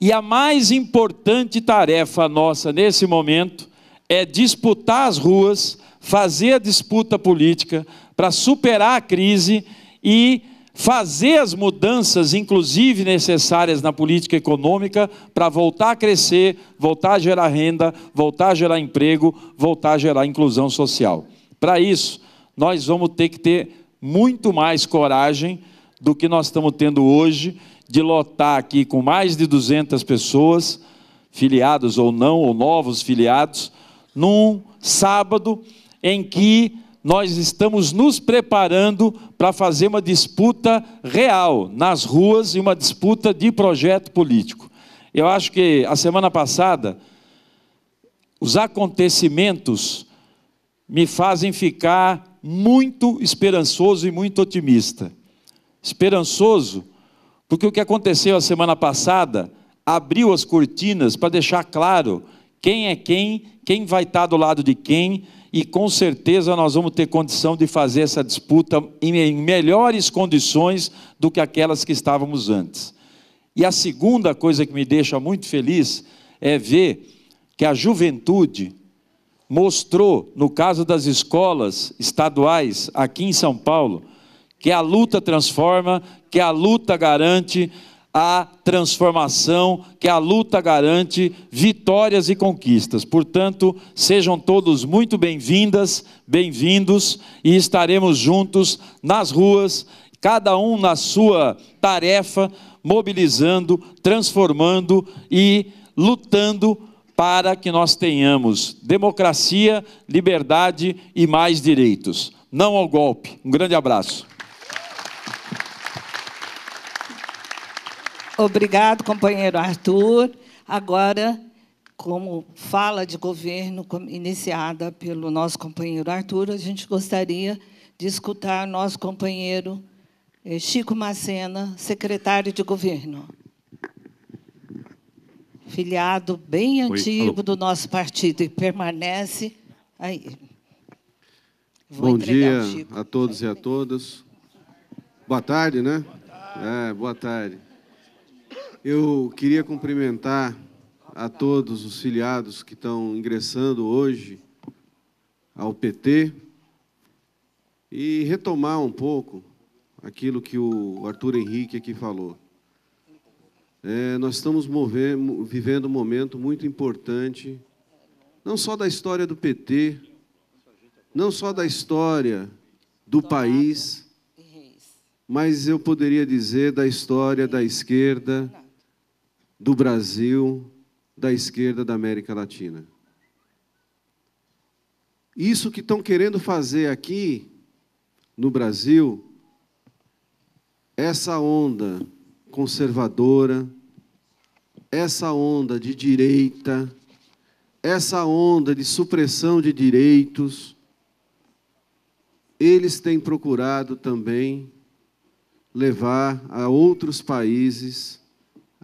E a mais importante tarefa nossa nesse momento é disputar as ruas, fazer a disputa política para superar a crise e fazer as mudanças, inclusive necessárias na política econômica, para voltar a crescer, voltar a gerar renda, voltar a gerar emprego, voltar a gerar inclusão social. Para isso, nós vamos ter que ter muito mais coragem do que nós estamos tendo hoje, de lotar aqui com mais de 200 pessoas, filiados ou não, ou novos filiados, num sábado em que nós estamos nos preparando para fazer uma disputa real nas ruas e uma disputa de projeto político. Eu acho que a semana passada, os acontecimentos me fazem ficar muito esperançoso e muito otimista esperançoso, porque o que aconteceu a semana passada abriu as cortinas para deixar claro quem é quem, quem vai estar do lado de quem, e com certeza nós vamos ter condição de fazer essa disputa em melhores condições do que aquelas que estávamos antes. E a segunda coisa que me deixa muito feliz é ver que a juventude mostrou, no caso das escolas estaduais aqui em São Paulo, que a luta transforma, que a luta garante a transformação, que a luta garante vitórias e conquistas. Portanto, sejam todos muito bem-vindas, bem-vindos e estaremos juntos nas ruas, cada um na sua tarefa, mobilizando, transformando e lutando para que nós tenhamos democracia, liberdade e mais direitos. Não ao golpe. Um grande abraço. Obrigado, companheiro Arthur. Agora, como fala de governo iniciada pelo nosso companheiro Arthur, a gente gostaria de escutar nosso companheiro eh, Chico Macena, secretário de governo. Filiado bem antigo do nosso partido e permanece aí. Vou Bom dia a todos e a todas. Boa tarde, né? Boa tarde. É, boa tarde. Eu queria cumprimentar a todos os filiados que estão ingressando hoje ao PT e retomar um pouco aquilo que o Arthur Henrique aqui falou. É, nós estamos movendo, vivendo um momento muito importante, não só da história do PT, não só da história do país, mas eu poderia dizer da história da esquerda do Brasil, da esquerda da América Latina. Isso que estão querendo fazer aqui no Brasil, essa onda conservadora, essa onda de direita, essa onda de supressão de direitos, eles têm procurado também levar a outros países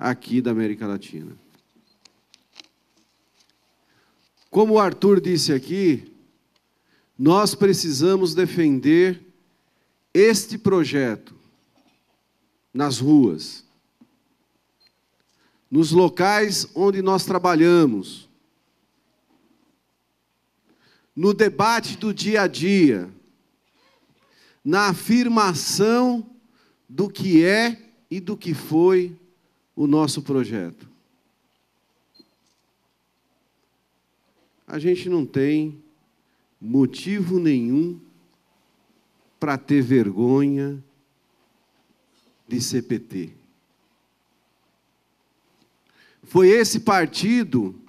aqui da América Latina. Como o Arthur disse aqui, nós precisamos defender este projeto nas ruas, nos locais onde nós trabalhamos, no debate do dia a dia, na afirmação do que é e do que foi o nosso projeto. A gente não tem motivo nenhum para ter vergonha de CPT. Foi esse partido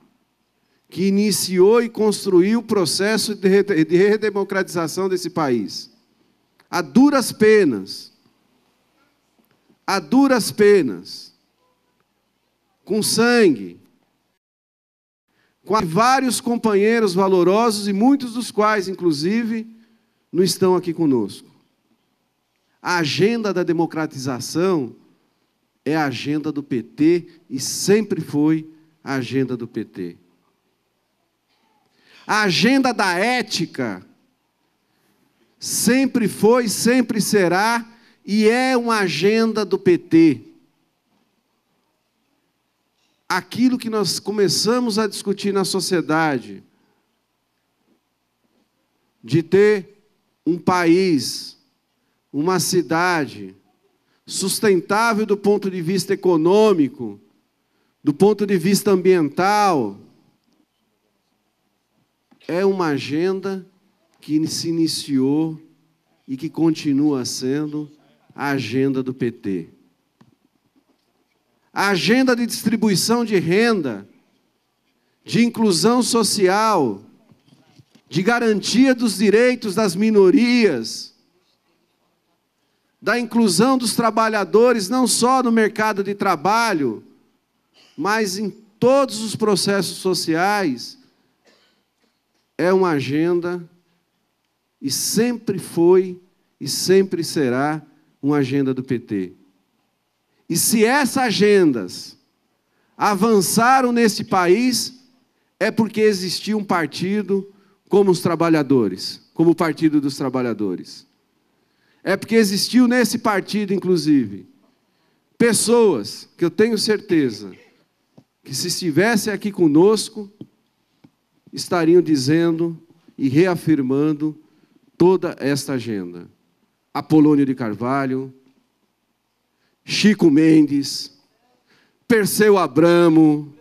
que iniciou e construiu o processo de redemocratização desse país. A duras penas. A duras penas com sangue, com vários companheiros valorosos e muitos dos quais, inclusive, não estão aqui conosco. A agenda da democratização é a agenda do PT e sempre foi a agenda do PT. A agenda da ética sempre foi, sempre será e é uma agenda do PT aquilo que nós começamos a discutir na sociedade, de ter um país, uma cidade sustentável do ponto de vista econômico, do ponto de vista ambiental, é uma agenda que se iniciou e que continua sendo a agenda do PT a agenda de distribuição de renda, de inclusão social, de garantia dos direitos das minorias, da inclusão dos trabalhadores, não só no mercado de trabalho, mas em todos os processos sociais, é uma agenda e sempre foi e sempre será uma agenda do PT. E se essas agendas avançaram nesse país, é porque existia um partido como os trabalhadores, como o Partido dos Trabalhadores. É porque existiu nesse partido, inclusive, pessoas que eu tenho certeza que, se estivessem aqui conosco, estariam dizendo e reafirmando toda esta agenda. Apolônio de Carvalho, Chico Mendes, Perseu Abramo,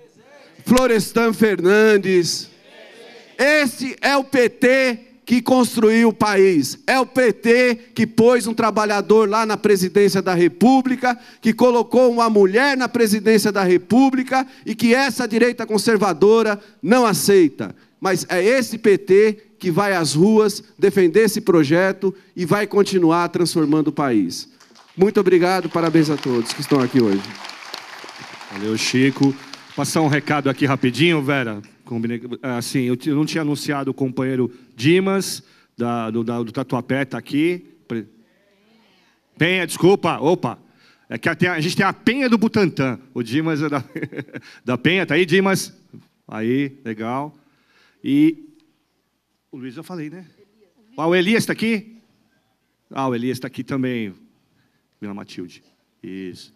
Florestan Fernandes. Esse é o PT que construiu o país. É o PT que pôs um trabalhador lá na presidência da República, que colocou uma mulher na presidência da República e que essa direita conservadora não aceita. Mas é esse PT que vai às ruas defender esse projeto e vai continuar transformando o país. Muito obrigado, parabéns a todos que estão aqui hoje. Valeu, Chico. Passar um recado aqui rapidinho, Vera. Eh, assim, eu não tinha anunciado o companheiro Dimas, da, do, da, do Tatuapé, está aqui. Penha, desculpa, opa. É que a, gente tem a Penha do Butantã. O Dimas é da, da Penha, tá aí, Dimas? Aí, legal. E o Luiz eu falei, né? Ah, o Elias está aqui? Ah, o Elias está aqui também. Vila Matilde. Isso.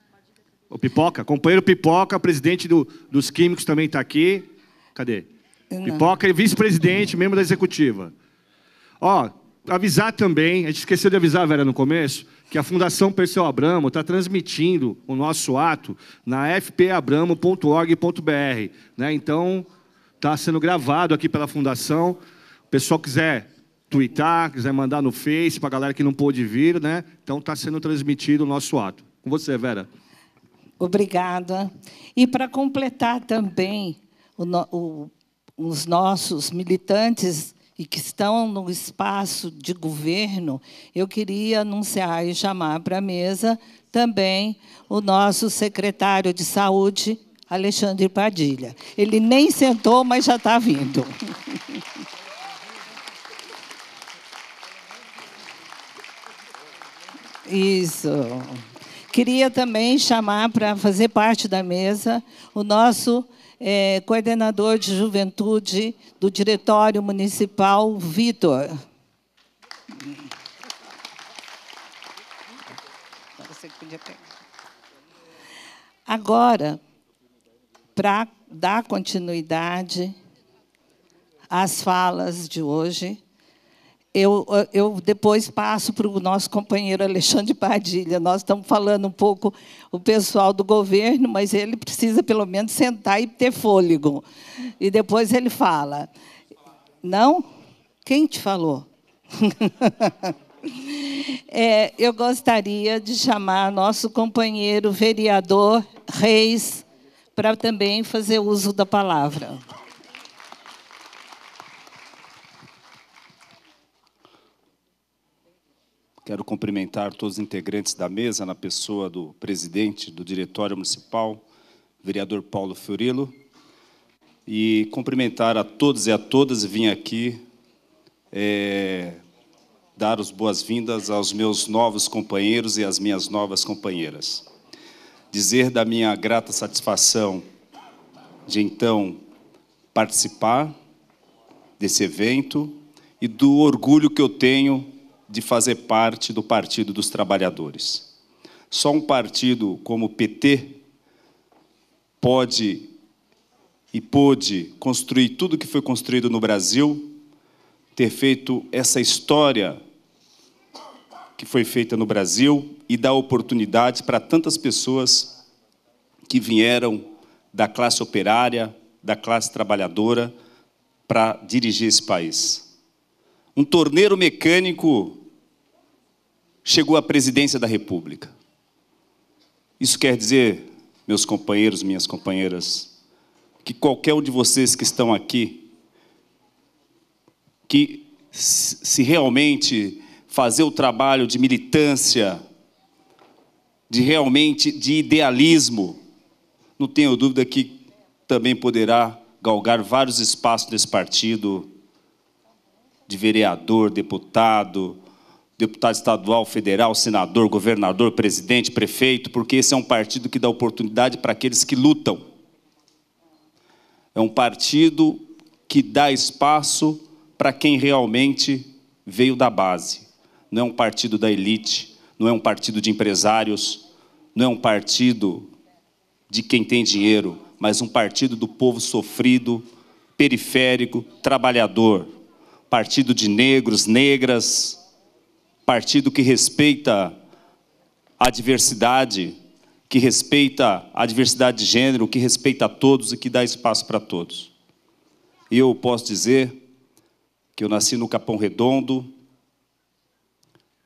O Pipoca, companheiro Pipoca, presidente do, dos Químicos também está aqui. Cadê? Pipoca e é vice-presidente, membro da executiva. Ó, avisar também, a gente esqueceu de avisar, Vera, no começo, que a Fundação Perseu Abramo está transmitindo o nosso ato na fpabramo.org.br. Né? Então, está sendo gravado aqui pela Fundação. O pessoal quiser twittar, quiser mandar no Face para a galera que não pôde vir, né? Então está sendo transmitido o nosso ato. Com você, Vera. Obrigada. E para completar também o, o, os nossos militantes e que estão no espaço de governo, eu queria anunciar e chamar para a mesa também o nosso secretário de saúde, Alexandre Padilha. Ele nem sentou, mas já está vindo. Isso. Queria também chamar para fazer parte da mesa o nosso é, coordenador de juventude do Diretório Municipal, Vitor. Agora, para dar continuidade às falas de hoje, eu, eu depois passo para o nosso companheiro Alexandre Padilha. Nós estamos falando um pouco o pessoal do governo, mas ele precisa pelo menos sentar e ter fôlego. E depois ele fala. Não? Quem te falou? é, eu gostaria de chamar nosso companheiro vereador Reis para também fazer uso da palavra. Quero cumprimentar todos os integrantes da mesa, na pessoa do presidente do Diretório Municipal, vereador Paulo Fiorilo, e cumprimentar a todos e a todas vim aqui é, dar as boas-vindas aos meus novos companheiros e às minhas novas companheiras. Dizer da minha grata satisfação de então participar desse evento e do orgulho que eu tenho de fazer parte do Partido dos Trabalhadores. Só um partido como o PT pode e pôde construir tudo que foi construído no Brasil, ter feito essa história que foi feita no Brasil e dar oportunidade para tantas pessoas que vieram da classe operária, da classe trabalhadora, para dirigir esse país. Um torneiro mecânico chegou à presidência da República. Isso quer dizer, meus companheiros, minhas companheiras, que qualquer um de vocês que estão aqui, que se realmente fazer o trabalho de militância, de realmente de idealismo, não tenho dúvida que também poderá galgar vários espaços desse partido, de vereador, deputado, deputado estadual, federal, senador, governador, presidente, prefeito, porque esse é um partido que dá oportunidade para aqueles que lutam. É um partido que dá espaço para quem realmente veio da base. Não é um partido da elite, não é um partido de empresários, não é um partido de quem tem dinheiro, mas um partido do povo sofrido, periférico, trabalhador. Partido de negros, negras, partido que respeita a diversidade, que respeita a diversidade de gênero, que respeita a todos e que dá espaço para todos. E eu posso dizer que eu nasci no Capão Redondo,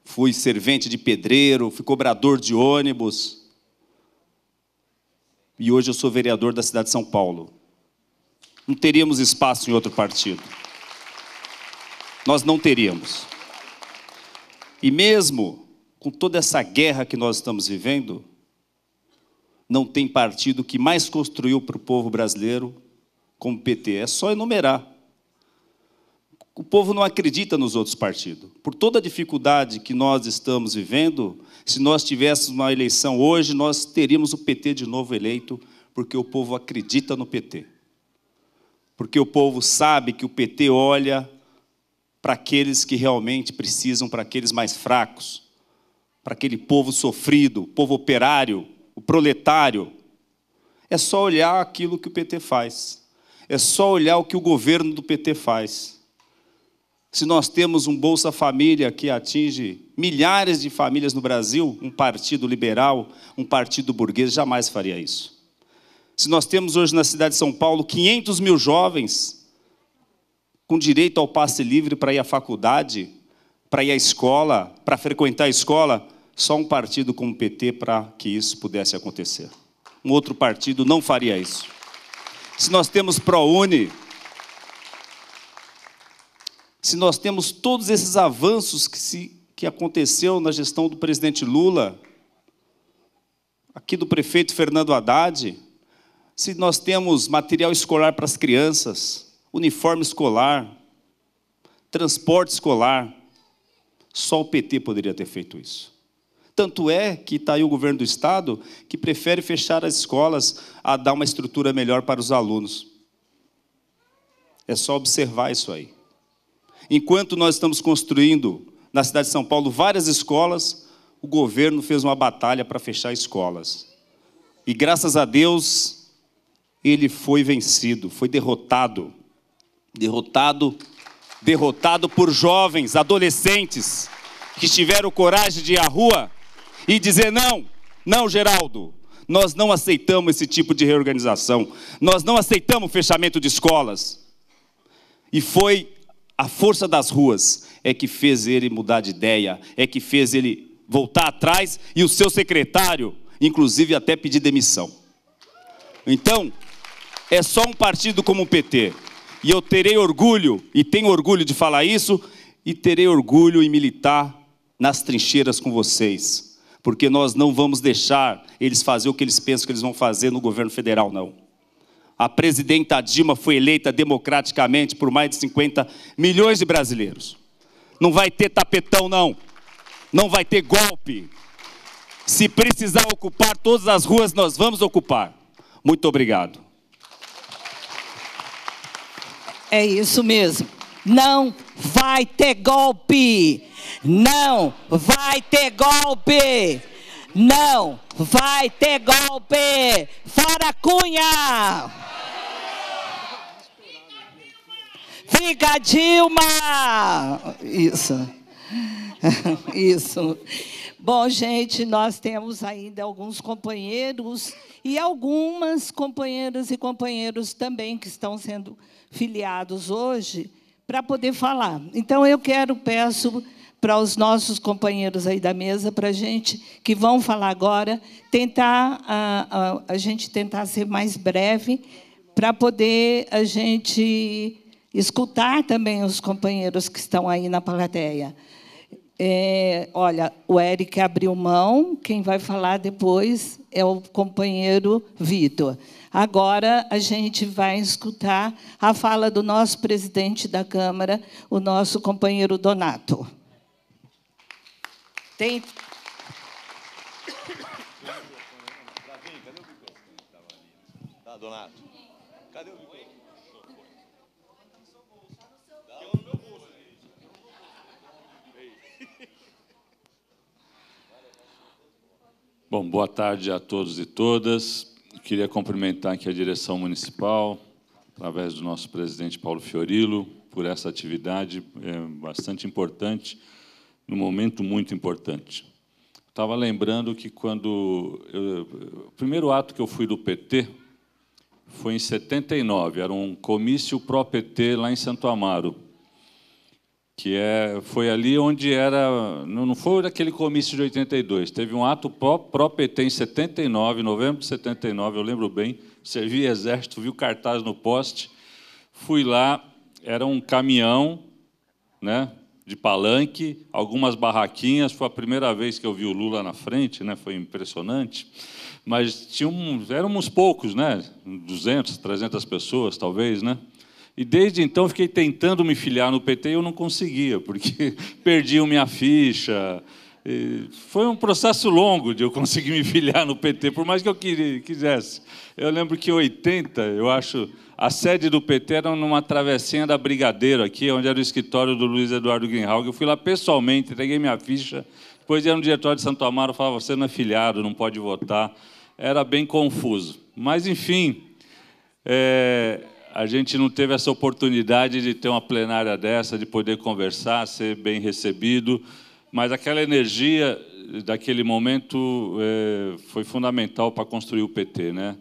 fui servente de pedreiro, fui cobrador de ônibus. E hoje eu sou vereador da cidade de São Paulo. Não teríamos espaço em outro partido. Nós não teríamos. E mesmo com toda essa guerra que nós estamos vivendo, não tem partido que mais construiu para o povo brasileiro como o PT. É só enumerar. O povo não acredita nos outros partidos. Por toda a dificuldade que nós estamos vivendo, se nós tivéssemos uma eleição hoje, nós teríamos o PT de novo eleito, porque o povo acredita no PT. Porque o povo sabe que o PT olha para aqueles que realmente precisam, para aqueles mais fracos, para aquele povo sofrido, o povo operário, o proletário. É só olhar aquilo que o PT faz. É só olhar o que o governo do PT faz. Se nós temos um Bolsa Família que atinge milhares de famílias no Brasil, um partido liberal, um partido burguês jamais faria isso. Se nós temos hoje na cidade de São Paulo 500 mil jovens com direito ao passe livre para ir à faculdade, para ir à escola, para frequentar a escola, só um partido como o PT para que isso pudesse acontecer. Um outro partido não faria isso. Se nós temos ProUni, se nós temos todos esses avanços que, se, que aconteceu na gestão do presidente Lula, aqui do prefeito Fernando Haddad, se nós temos material escolar para as crianças, uniforme escolar, transporte escolar. Só o PT poderia ter feito isso. Tanto é que está aí o governo do estado que prefere fechar as escolas a dar uma estrutura melhor para os alunos. É só observar isso aí. Enquanto nós estamos construindo na cidade de São Paulo várias escolas, o governo fez uma batalha para fechar escolas. E graças a Deus, ele foi vencido, foi derrotado derrotado, derrotado por jovens, adolescentes que tiveram coragem de ir à rua e dizer não, não, Geraldo, nós não aceitamos esse tipo de reorganização. Nós não aceitamos o fechamento de escolas. E foi a força das ruas é que fez ele mudar de ideia, é que fez ele voltar atrás e o seu secretário, inclusive, até pedir demissão. Então, é só um partido como o PT e eu terei orgulho, e tenho orgulho de falar isso, e terei orgulho em militar nas trincheiras com vocês, porque nós não vamos deixar eles fazer o que eles pensam que eles vão fazer no governo federal, não. A presidenta Dilma foi eleita democraticamente por mais de 50 milhões de brasileiros. Não vai ter tapetão, não. Não vai ter golpe. Se precisar ocupar todas as ruas, nós vamos ocupar. Muito obrigado. É isso mesmo. Não vai ter golpe. Não vai ter golpe. Não vai ter golpe. Fora Cunha. Fica Dilma. Isso. Isso. Bom, gente, nós temos ainda alguns companheiros e algumas companheiras e companheiros também que estão sendo filiados hoje para poder falar. Então, eu quero, peço para os nossos companheiros aí da mesa, para a gente que vão falar agora, tentar a, a, a gente tentar ser mais breve para poder a gente escutar também os companheiros que estão aí na plateia. É, olha, o Eric abriu mão, quem vai falar depois é o companheiro Vitor. Agora a gente vai escutar a fala do nosso presidente da Câmara, o nosso companheiro Donato. Tem. Tá, Donato. Cadê o Bom, boa tarde a todos e todas. queria cumprimentar aqui a direção municipal, através do nosso presidente Paulo Fiorilo, por essa atividade é, bastante importante, num momento muito importante. estava lembrando que quando. Eu, o primeiro ato que eu fui do PT foi em 79, era um comício pró-PT lá em Santo Amaro que é, foi ali onde era, não foi aquele comício de 82, teve um ato pró-PT em 79, novembro de 79, eu lembro bem, servi exército, vi o cartaz no poste, fui lá, era um caminhão né, de palanque, algumas barraquinhas, foi a primeira vez que eu vi o Lula na frente, né, foi impressionante, mas tinha eram uns poucos, né, 200, 300 pessoas talvez, né, e desde então fiquei tentando me filiar no PT e eu não conseguia, porque perdiam minha ficha. Foi um processo longo de eu conseguir me filiar no PT, por mais que eu quisesse. Eu lembro que em 80, eu acho, a sede do PT era numa travessinha da Brigadeiro, aqui, onde era o escritório do Luiz Eduardo Greenhalgh. Eu fui lá pessoalmente, entreguei minha ficha. Depois era no diretório de Santo Amaro, falava: você não é filiado, não pode votar. Era bem confuso. Mas, enfim. É a gente não teve essa oportunidade de ter uma plenária dessa, de poder conversar, ser bem recebido, mas aquela energia daquele momento é, foi fundamental para construir o PT, né?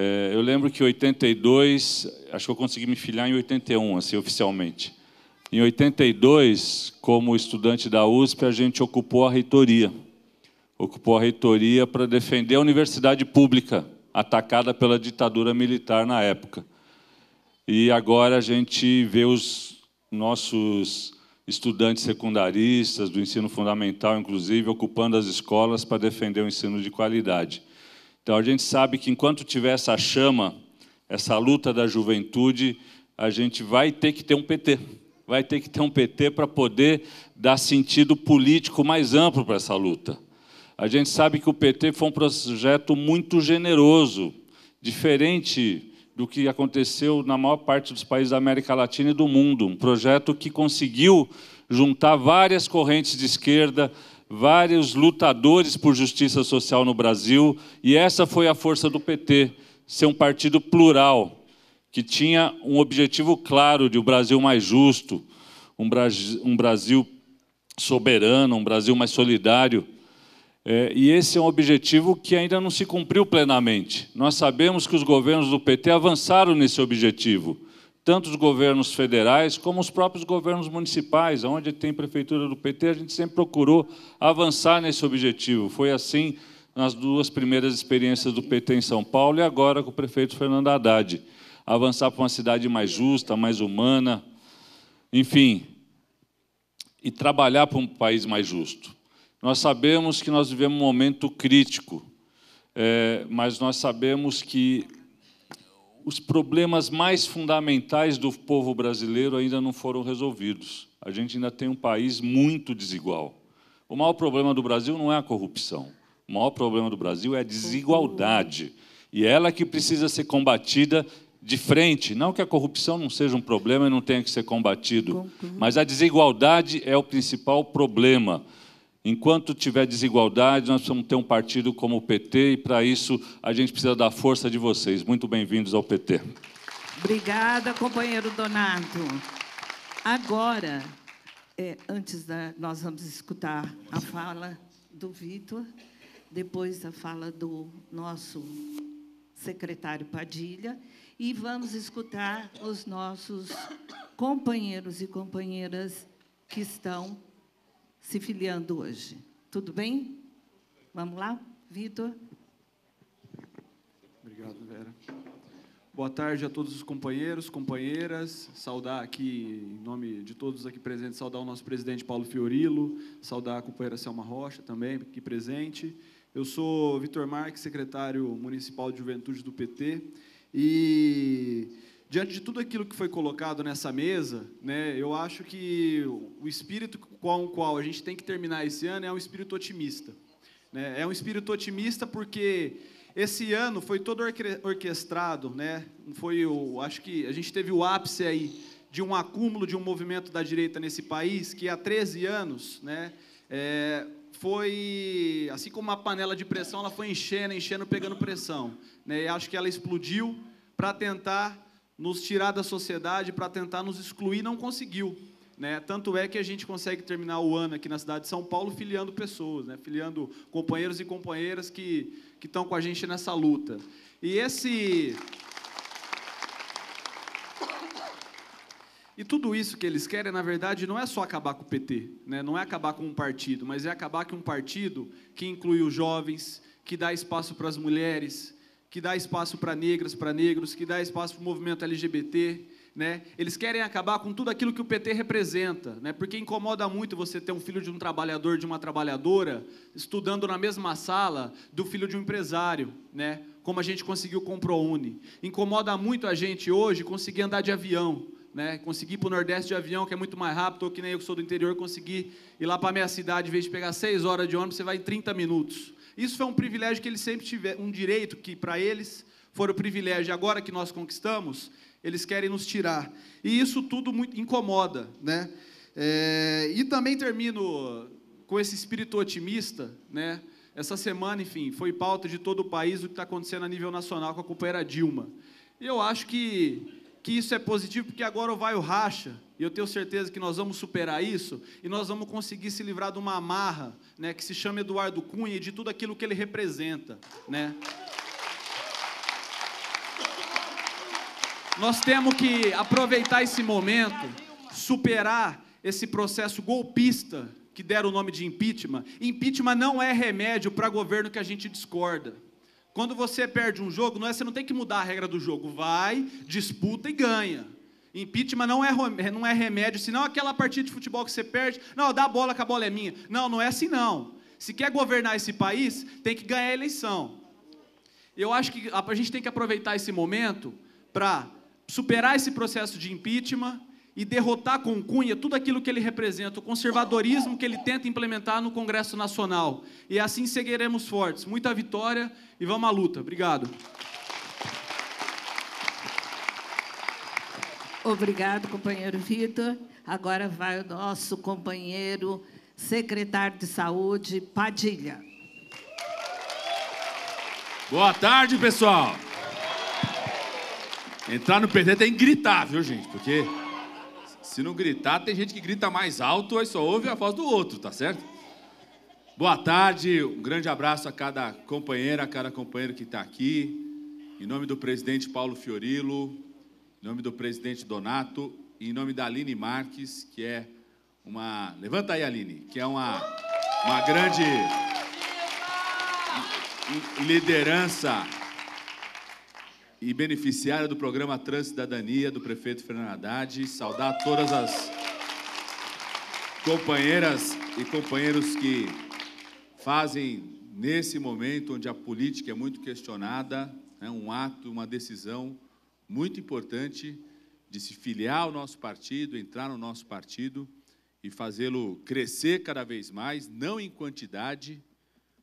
É, eu lembro que em 82, acho que eu consegui me filiar em 81, assim, oficialmente. Em 82, como estudante da USP, a gente ocupou a reitoria. Ocupou a reitoria para defender a universidade pública, atacada pela ditadura militar na época. E agora a gente vê os nossos estudantes secundaristas do ensino fundamental, inclusive, ocupando as escolas para defender o ensino de qualidade. Então a gente sabe que enquanto tiver essa chama, essa luta da juventude, a gente vai ter que ter um PT. Vai ter que ter um PT para poder dar sentido político mais amplo para essa luta. A gente sabe que o PT foi um projeto muito generoso, diferente do que aconteceu na maior parte dos países da América Latina e do mundo. Um projeto que conseguiu juntar várias correntes de esquerda, vários lutadores por justiça social no Brasil, e essa foi a força do PT, ser um partido plural, que tinha um objetivo claro de um Brasil mais justo, um Brasil soberano, um Brasil mais solidário. É, e esse é um objetivo que ainda não se cumpriu plenamente. Nós sabemos que os governos do PT avançaram nesse objetivo, tanto os governos federais como os próprios governos municipais, onde tem prefeitura do PT, a gente sempre procurou avançar nesse objetivo. Foi assim nas duas primeiras experiências do PT em São Paulo e agora com o prefeito Fernando Haddad. Avançar para uma cidade mais justa, mais humana, enfim, e trabalhar para um país mais justo. Nós sabemos que nós vivemos um momento crítico, é, mas nós sabemos que os problemas mais fundamentais do povo brasileiro ainda não foram resolvidos. A gente ainda tem um país muito desigual. O maior problema do Brasil não é a corrupção. O maior problema do Brasil é a desigualdade. E ela que precisa ser combatida de frente. Não que a corrupção não seja um problema e não tenha que ser combatido, mas a desigualdade é o principal problema. Enquanto tiver desigualdade, nós vamos ter um partido como o PT e, para isso, a gente precisa da força de vocês. Muito bem-vindos ao PT. Obrigada, companheiro Donato. Agora, é, antes da. Nós vamos escutar a fala do Vitor, depois a fala do nosso secretário Padilha, e vamos escutar os nossos companheiros e companheiras que estão se filiando hoje. Tudo bem? Vamos lá, Vitor? Obrigado, Vera. Boa tarde a todos os companheiros, companheiras. Saudar aqui, em nome de todos aqui presentes, saudar o nosso presidente Paulo Fiorilo, saudar a companheira Selma Rocha também, aqui presente. Eu sou Vitor Marques, secretário municipal de juventude do PT. E diante de tudo aquilo que foi colocado nessa mesa, né, eu acho que o espírito com o qual a gente tem que terminar esse ano é um espírito otimista. Né? É um espírito otimista porque esse ano foi todo orquestrado, né? Foi o, acho que a gente teve o ápice aí de um acúmulo de um movimento da direita nesse país que há 13 anos, né? É, foi assim como uma panela de pressão, ela foi enchendo, enchendo, pegando pressão, né? E acho que ela explodiu para tentar nos tirar da sociedade, para tentar nos excluir, não conseguiu. Né? Tanto é que a gente consegue terminar o ano aqui na cidade de São Paulo filiando pessoas, né? filiando companheiros e companheiras que, que estão com a gente nessa luta. E esse. E tudo isso que eles querem, na verdade, não é só acabar com o PT, né? não é acabar com um partido, mas é acabar com um partido que inclui os jovens, que dá espaço para as mulheres, que dá espaço para negras, para negros, que dá espaço para o movimento LGBT, né? Eles querem acabar com tudo aquilo que o PT representa, né? porque incomoda muito você ter um filho de um trabalhador, de uma trabalhadora, estudando na mesma sala do filho de um empresário, né? como a gente conseguiu com o ProUni. Incomoda muito a gente hoje conseguir andar de avião, né? conseguir ir para o Nordeste de avião, que é muito mais rápido, ou que nem eu que sou do interior, conseguir ir lá para a minha cidade, em vez de pegar seis horas de ônibus, você vai em 30 minutos. Isso foi um privilégio que eles sempre tiveram, um direito que para eles foi o privilégio. Agora que nós conquistamos, eles querem nos tirar. E isso tudo muito incomoda, né? É, e também termino com esse espírito otimista, né? Essa semana, enfim, foi pauta de todo o país o que está acontecendo a nível nacional com a companheira Dilma. E eu acho que, que isso é positivo, porque agora vai o racha, e eu tenho certeza que nós vamos superar isso e nós vamos conseguir se livrar de uma amarra né, que se chama Eduardo Cunha e de tudo aquilo que ele representa. Né? Nós temos que aproveitar esse momento, superar esse processo golpista que deram o nome de impeachment. Impeachment não é remédio para governo que a gente discorda. Quando você perde um jogo, não é você não tem que mudar a regra do jogo, vai, disputa e ganha. Impeachment não é, não é remédio, senão aquela partida de futebol que você perde, não, dá a bola que a bola é minha. Não, não é assim não. Se quer governar esse país, tem que ganhar a eleição. Eu acho que a gente tem que aproveitar esse momento para superar esse processo de impeachment e derrotar com cunha tudo aquilo que ele representa, o conservadorismo que ele tenta implementar no Congresso Nacional. E assim seguiremos fortes. Muita vitória e vamos à luta. Obrigado. Obrigado, companheiro Vitor. Agora vai o nosso companheiro secretário de Saúde, Padilha. Boa tarde, pessoal. Entrar no PT tem que gritar, viu, gente? Porque se não gritar, tem gente que grita mais alto, aí só ouve a voz do outro, tá certo? Boa tarde, um grande abraço a cada companheira, a cada companheiro que está aqui. Em nome do presidente Paulo Fiorilo, em nome do presidente Donato e em nome da Aline Marques, que é uma. Levanta aí, Aline, que é uma, uma grande liderança e beneficiária do programa Transcidadania do prefeito Fernando Haddad. Saudar todas as companheiras e companheiros que fazem nesse momento onde a política é muito questionada, né, um ato, uma decisão muito importante de se filiar ao nosso partido, entrar no nosso partido e fazê-lo crescer cada vez mais, não em quantidade,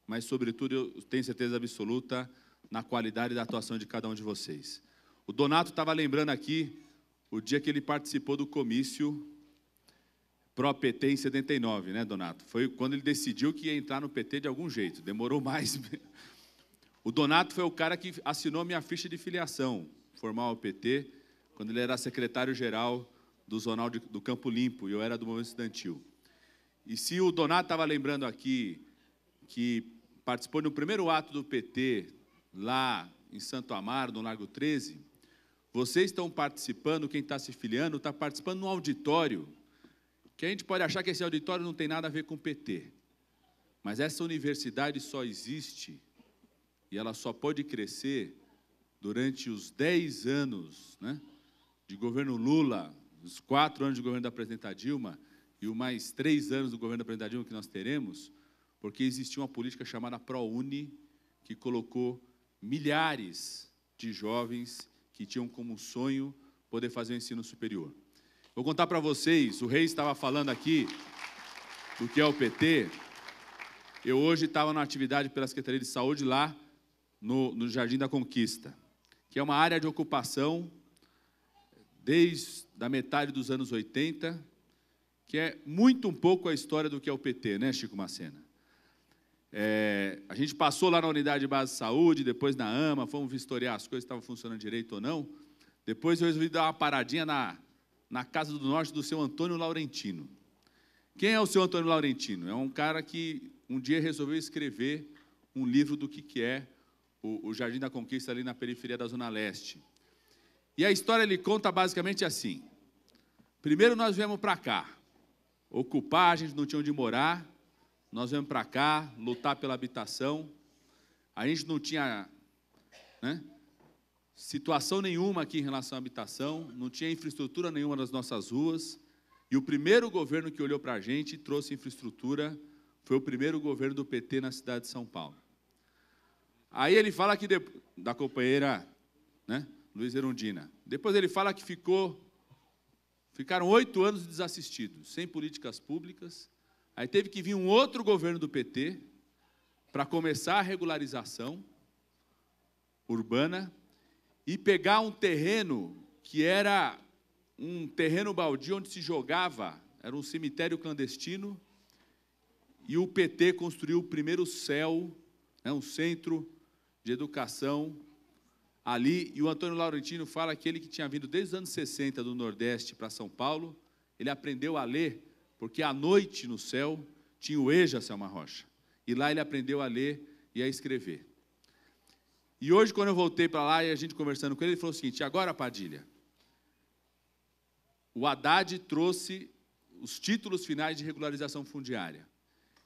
mas, sobretudo, eu tenho certeza absoluta, na qualidade da atuação de cada um de vocês. O Donato estava lembrando aqui o dia que ele participou do comício pró-PT em 79, né, Donato? Foi quando ele decidiu que ia entrar no PT de algum jeito, demorou mais. O Donato foi o cara que assinou minha ficha de filiação formal ao PT, quando ele era secretário-geral do Zonal de, do Campo Limpo, e eu era do movimento estudantil. E se o Donato estava lembrando aqui que participou no primeiro ato do PT, lá em Santo Amaro, no Largo 13, vocês estão participando, quem está se filiando, está participando no auditório, que a gente pode achar que esse auditório não tem nada a ver com o PT, mas essa universidade só existe e ela só pode crescer durante os 10 anos né, de governo Lula, os quatro anos de governo da presidenta Dilma e o mais três anos do governo da presidenta Dilma que nós teremos, porque existiu uma política chamada ProUni, que colocou milhares de jovens que tinham como sonho poder fazer o ensino superior. Vou contar para vocês, o rei estava falando aqui do que é o PT. Eu hoje estava na atividade pela Secretaria de Saúde lá no, no Jardim da Conquista, que é uma área de ocupação desde da metade dos anos 80, que é muito um pouco a história do que é o PT, né, Chico Macena? É, a gente passou lá na unidade de base de saúde, depois na AMA, fomos vistoriar as coisas estavam funcionando direito ou não. Depois eu resolvi dar uma paradinha na, na Casa do Norte do seu Antônio Laurentino. Quem é o seu Antônio Laurentino? É um cara que um dia resolveu escrever um livro do que, que é o, o Jardim da Conquista ali na periferia da Zona Leste. E a história ele conta basicamente assim. Primeiro nós viemos para cá, ocupar, a gente não tinha onde morar, nós viemos para cá lutar pela habitação. A gente não tinha né, situação nenhuma aqui em relação à habitação, não tinha infraestrutura nenhuma nas nossas ruas. E o primeiro governo que olhou para a gente e trouxe infraestrutura foi o primeiro governo do PT na cidade de São Paulo. Aí ele fala que, de, da companheira né, Luiz Erundina, depois ele fala que ficou, ficaram oito anos desassistidos, sem políticas públicas, Aí teve que vir um outro governo do PT para começar a regularização urbana e pegar um terreno que era um terreno baldio onde se jogava, era um cemitério clandestino, e o PT construiu o primeiro céu, né, um centro de educação ali, e o Antônio Laurentino fala que ele que tinha vindo desde os anos 60 do Nordeste para São Paulo, ele aprendeu a ler porque à noite no céu tinha o Eja Selma Rocha. E lá ele aprendeu a ler e a escrever. E hoje, quando eu voltei para lá e a gente conversando com ele, ele falou o seguinte: agora, Padilha, o Haddad trouxe os títulos finais de regularização fundiária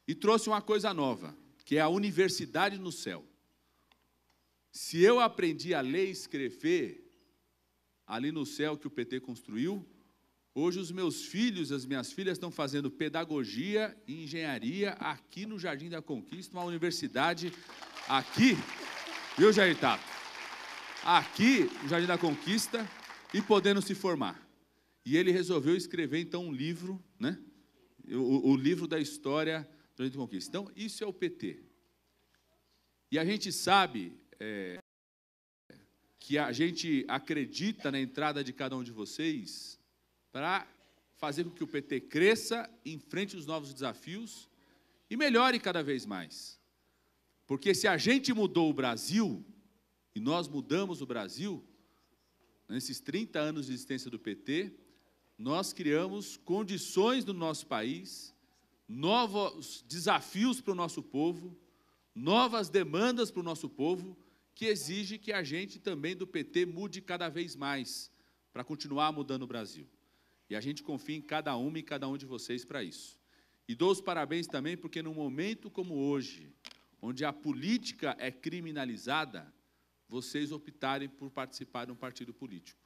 e trouxe uma coisa nova, que é a universidade no céu. Se eu aprendi a ler e escrever ali no céu que o PT construiu, Hoje os meus filhos, as minhas filhas estão fazendo pedagogia e engenharia aqui no Jardim da Conquista, uma universidade aqui, viu Jair Tato? Aqui no Jardim da Conquista e podendo se formar. E ele resolveu escrever então um livro, né? O, o livro da história do Jardim da Conquista. Então isso é o PT. E a gente sabe é, que a gente acredita na entrada de cada um de vocês para fazer com que o PT cresça, enfrente os novos desafios e melhore cada vez mais. Porque se a gente mudou o Brasil, e nós mudamos o Brasil, nesses 30 anos de existência do PT, nós criamos condições do nosso país, novos desafios para o nosso povo, novas demandas para o nosso povo, que exige que a gente também do PT mude cada vez mais para continuar mudando o Brasil. E a gente confia em cada uma e cada um de vocês para isso. E dou os parabéns também, porque num momento como hoje, onde a política é criminalizada, vocês optarem por participar de um partido político.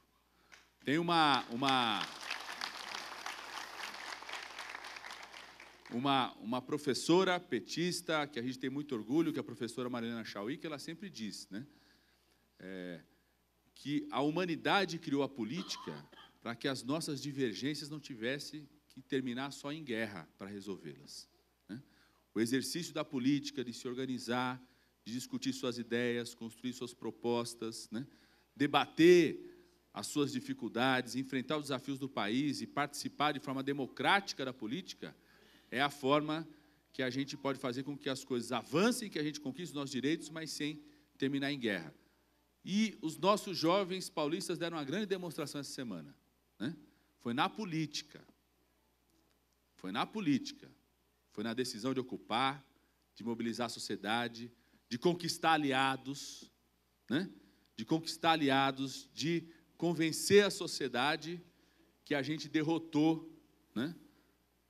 Tem uma, uma, uma, uma professora petista, que a gente tem muito orgulho, que é a professora Mariana Chauí, que ela sempre diz né, é, que a humanidade criou a política para que as nossas divergências não tivessem que terminar só em guerra para resolvê-las. Né? O exercício da política, de se organizar, de discutir suas ideias, construir suas propostas, né? debater as suas dificuldades, enfrentar os desafios do país e participar de forma democrática da política, é a forma que a gente pode fazer com que as coisas avancem, que a gente conquiste os nossos direitos, mas sem terminar em guerra. E os nossos jovens paulistas deram uma grande demonstração essa semana. Né? Foi na política. Foi na política. Foi na decisão de ocupar, de mobilizar a sociedade, de conquistar aliados, né? de conquistar aliados, de convencer a sociedade que a gente derrotou né?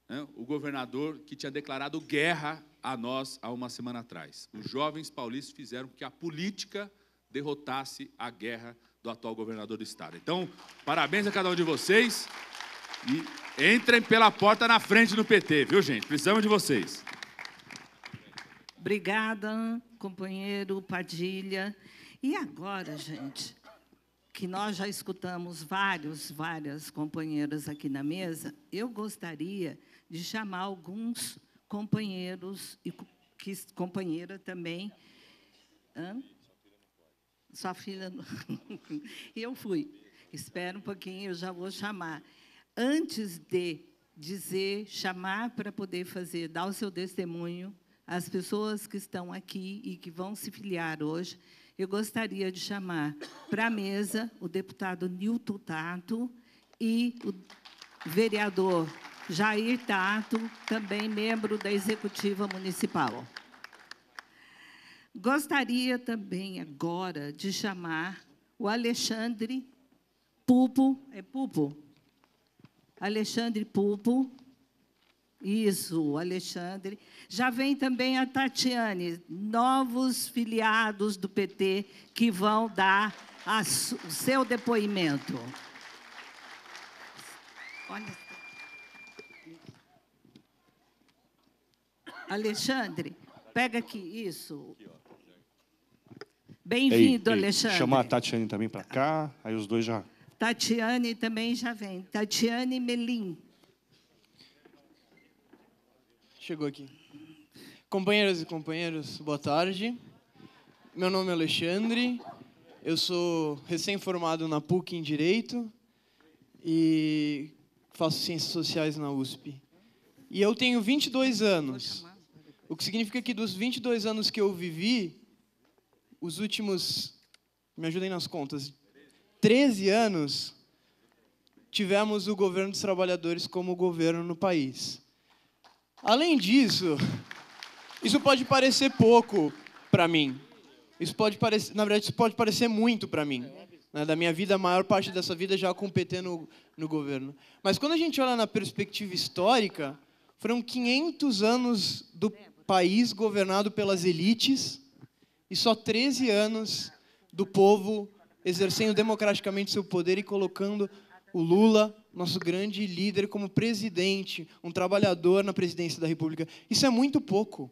né? o governador que tinha declarado guerra a nós há uma semana atrás. Os jovens paulistas fizeram com que a política derrotasse a guerra do atual governador do estado. Então, parabéns a cada um de vocês e entrem pela porta na frente do PT, viu, gente? Precisamos de vocês. Obrigada, companheiro Padilha. E agora, gente, que nós já escutamos vários, várias companheiras aqui na mesa, eu gostaria de chamar alguns companheiros e companheira também. Hã? sua filha. e eu fui. Espera um pouquinho, eu já vou chamar. Antes de dizer, chamar para poder fazer, dar o seu testemunho, as pessoas que estão aqui e que vão se filiar hoje, eu gostaria de chamar para a mesa o deputado Nilton Tato e o vereador Jair Tato, também membro da Executiva Municipal. Gostaria também agora de chamar o Alexandre Pupo, é Pupo? Alexandre Pupo. Isso, Alexandre. Já vem também a Tatiane, novos filiados do PT que vão dar a, o seu depoimento. Olha. Alexandre, pega aqui, isso. Bem-vindo, Alexandre. Chamar a Tatiane também para cá, aí os dois já. Tatiane também já vem. Tatiane Melim. Chegou aqui. Companheiras e companheiros, boa tarde. Meu nome é Alexandre, eu sou recém-formado na PUC em Direito e faço Ciências Sociais na USP. E eu tenho 22 anos, o que significa que dos 22 anos que eu vivi, os últimos, me ajudem nas contas, 13 anos, tivemos o governo dos trabalhadores como governo no país. Além disso, isso pode parecer pouco para mim. Isso pode parecer, na verdade, isso pode parecer muito para mim. Né? Da minha vida, a maior parte dessa vida já com o PT no, no governo. Mas quando a gente olha na perspectiva histórica, foram 500 anos do país governado pelas elites, e só 13 anos do povo exercendo democraticamente seu poder e colocando o Lula, nosso grande líder, como presidente, um trabalhador na presidência da República. Isso é muito pouco.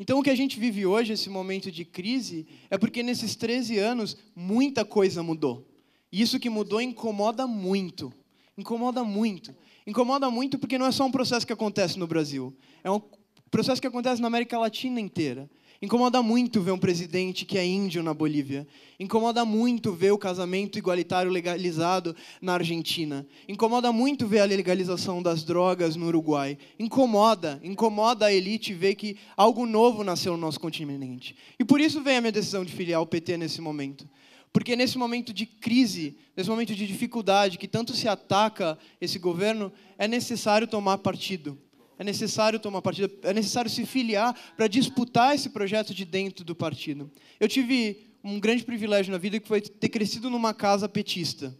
Então, o que a gente vive hoje, esse momento de crise, é porque nesses 13 anos muita coisa mudou. E isso que mudou incomoda muito. Incomoda muito. Incomoda muito porque não é só um processo que acontece no Brasil. É um processo que acontece na América Latina inteira. Incomoda muito ver um presidente que é índio na Bolívia. Incomoda muito ver o casamento igualitário legalizado na Argentina. Incomoda muito ver a legalização das drogas no Uruguai. Incomoda, incomoda a elite ver que algo novo nasceu no nosso continente. E por isso vem a minha decisão de filiar o PT nesse momento. Porque nesse momento de crise, nesse momento de dificuldade que tanto se ataca esse governo, é necessário tomar partido. É necessário tomar partido, é necessário se filiar para disputar esse projeto de dentro do partido. Eu tive um grande privilégio na vida que foi ter crescido numa casa petista,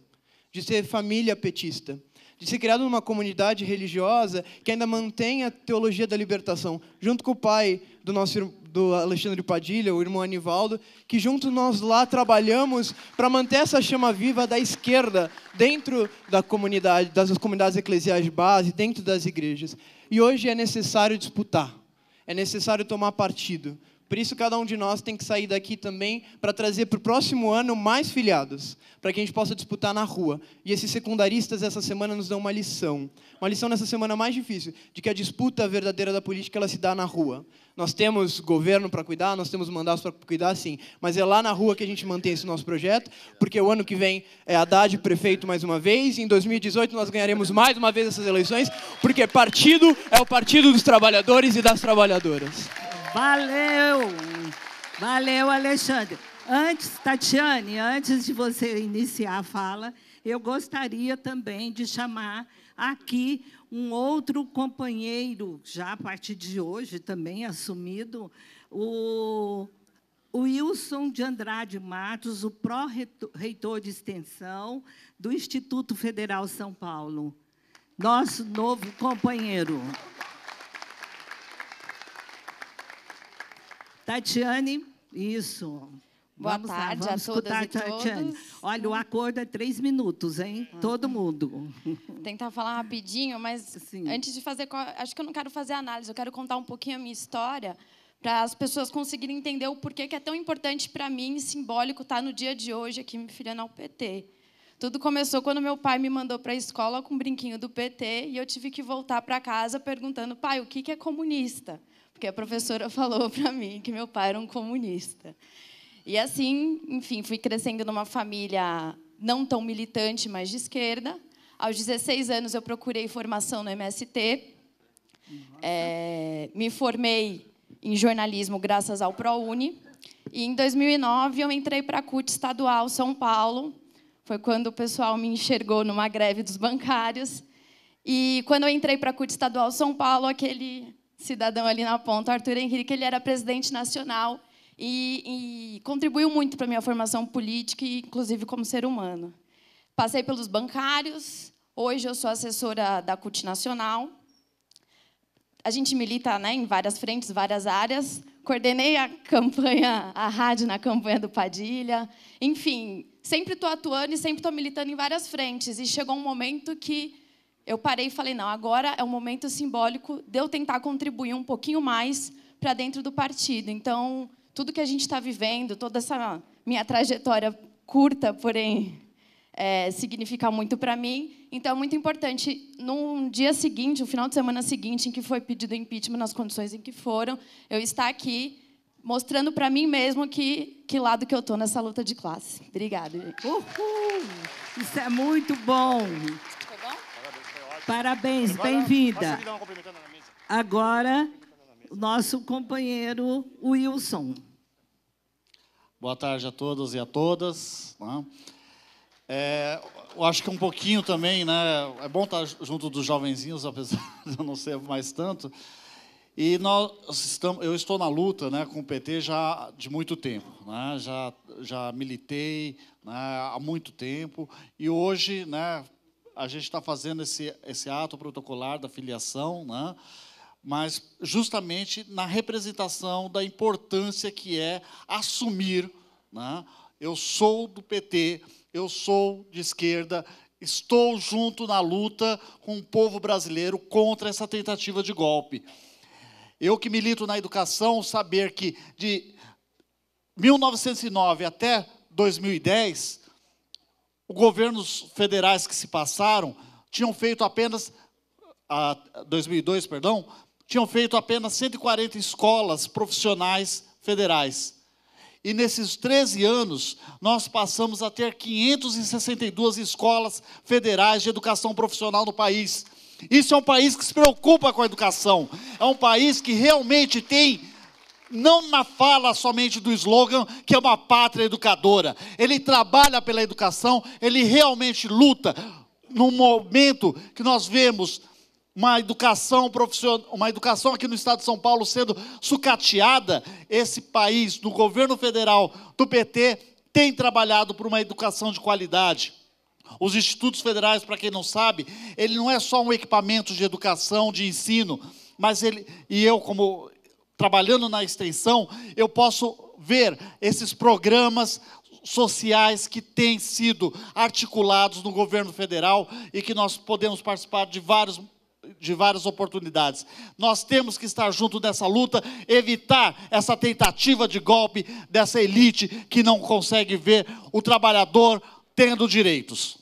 de ser família petista de ser criado numa comunidade religiosa que ainda mantém a teologia da libertação, junto com o pai do nosso do Alexandre Padilha, o irmão Anivaldo, que junto nós lá trabalhamos para manter essa chama viva da esquerda dentro da comunidade, das comunidades eclesiais de base, dentro das igrejas. E hoje é necessário disputar, é necessário tomar partido, por isso, cada um de nós tem que sair daqui também para trazer para o próximo ano mais filiados, para que a gente possa disputar na rua. E esses secundaristas, essa semana, nos dão uma lição. Uma lição nessa semana mais difícil, de que a disputa verdadeira da política ela se dá na rua. Nós temos governo para cuidar, nós temos mandatos para cuidar, sim, mas é lá na rua que a gente mantém esse nosso projeto, porque o ano que vem é Haddad prefeito mais uma vez, e em 2018 nós ganharemos mais uma vez essas eleições, porque partido é o partido dos trabalhadores e das trabalhadoras. Valeu! Valeu, Alexandre. Antes, Tatiane, antes de você iniciar a fala, eu gostaria também de chamar aqui um outro companheiro, já a partir de hoje também assumido, o Wilson de Andrade Matos, o pró-reitor de extensão do Instituto Federal São Paulo. Nosso novo companheiro. Tatiane, isso. Boa vamos tarde lá, vamos a todas e Tatiane. todos. Olha, o hum. acordo é três minutos, hein? Hum. Todo mundo. Tentar falar rapidinho, mas Sim. antes de fazer, acho que eu não quero fazer análise, eu quero contar um pouquinho a minha história para as pessoas conseguirem entender o porquê que é tão importante para mim e simbólico estar tá no dia de hoje aqui me filiando ao PT. Tudo começou quando meu pai me mandou para a escola com um brinquinho do PT e eu tive que voltar para casa perguntando, pai, o que é comunista? porque a professora falou para mim que meu pai era um comunista. E assim, enfim, fui crescendo numa família não tão militante, mas de esquerda. Aos 16 anos eu procurei formação no MST. É, me formei em jornalismo graças ao ProUni. E em 2009 eu entrei para a CUT Estadual São Paulo. Foi quando o pessoal me enxergou numa greve dos bancários. E quando eu entrei para a CUT Estadual São Paulo, aquele cidadão ali na ponta, Arthur Henrique, ele era presidente nacional e, e contribuiu muito para a minha formação política, inclusive como ser humano. Passei pelos bancários, hoje eu sou assessora da CUT Nacional. A gente milita né, em várias frentes, várias áreas. Coordenei a campanha, a rádio na campanha do Padilha. Enfim, sempre estou atuando e sempre estou militando em várias frentes. E chegou um momento que eu parei e falei: não, agora é um momento simbólico de eu tentar contribuir um pouquinho mais para dentro do partido. Então, tudo que a gente está vivendo, toda essa minha trajetória curta, porém é, significa muito para mim. Então, é muito importante, num dia seguinte, no final de semana seguinte, em que foi pedido o impeachment, nas condições em que foram, eu estar aqui mostrando para mim mesmo que, que lado que eu estou nessa luta de classe. Obrigada. Uhul. Isso é muito bom. Parabéns, bem-vinda. Agora, nosso companheiro Wilson. Boa tarde a todos e a todas. Né? É, eu acho que um pouquinho também, né? É bom estar junto dos jovenzinhos, apesar de eu não ser mais tanto. E nós estamos, eu estou na luta, né, com o PT já de muito tempo, né? Já já militei, né, há muito tempo. E hoje, né, a gente está fazendo esse, esse ato protocolar da filiação, né? mas justamente na representação da importância que é assumir, né? eu sou do PT, eu sou de esquerda, estou junto na luta com o povo brasileiro contra essa tentativa de golpe. Eu que milito na educação, saber que de 1909 até 2010, governos federais que se passaram tinham feito apenas a ah, 2002, perdão, tinham feito apenas 140 escolas profissionais federais. E nesses 13 anos, nós passamos a ter 562 escolas federais de educação profissional no país. Isso é um país que se preocupa com a educação. É um país que realmente tem não na fala somente do slogan, que é uma pátria educadora. Ele trabalha pela educação, ele realmente luta. Num momento que nós vemos uma educação profissional, uma educação aqui no estado de São Paulo sendo sucateada, esse país, no governo federal do PT, tem trabalhado por uma educação de qualidade. Os institutos federais, para quem não sabe, ele não é só um equipamento de educação, de ensino, mas ele e eu como trabalhando na extensão, eu posso ver esses programas sociais que têm sido articulados no governo federal e que nós podemos participar de vários de várias oportunidades. Nós temos que estar junto nessa luta, evitar essa tentativa de golpe dessa elite que não consegue ver o trabalhador tendo direitos.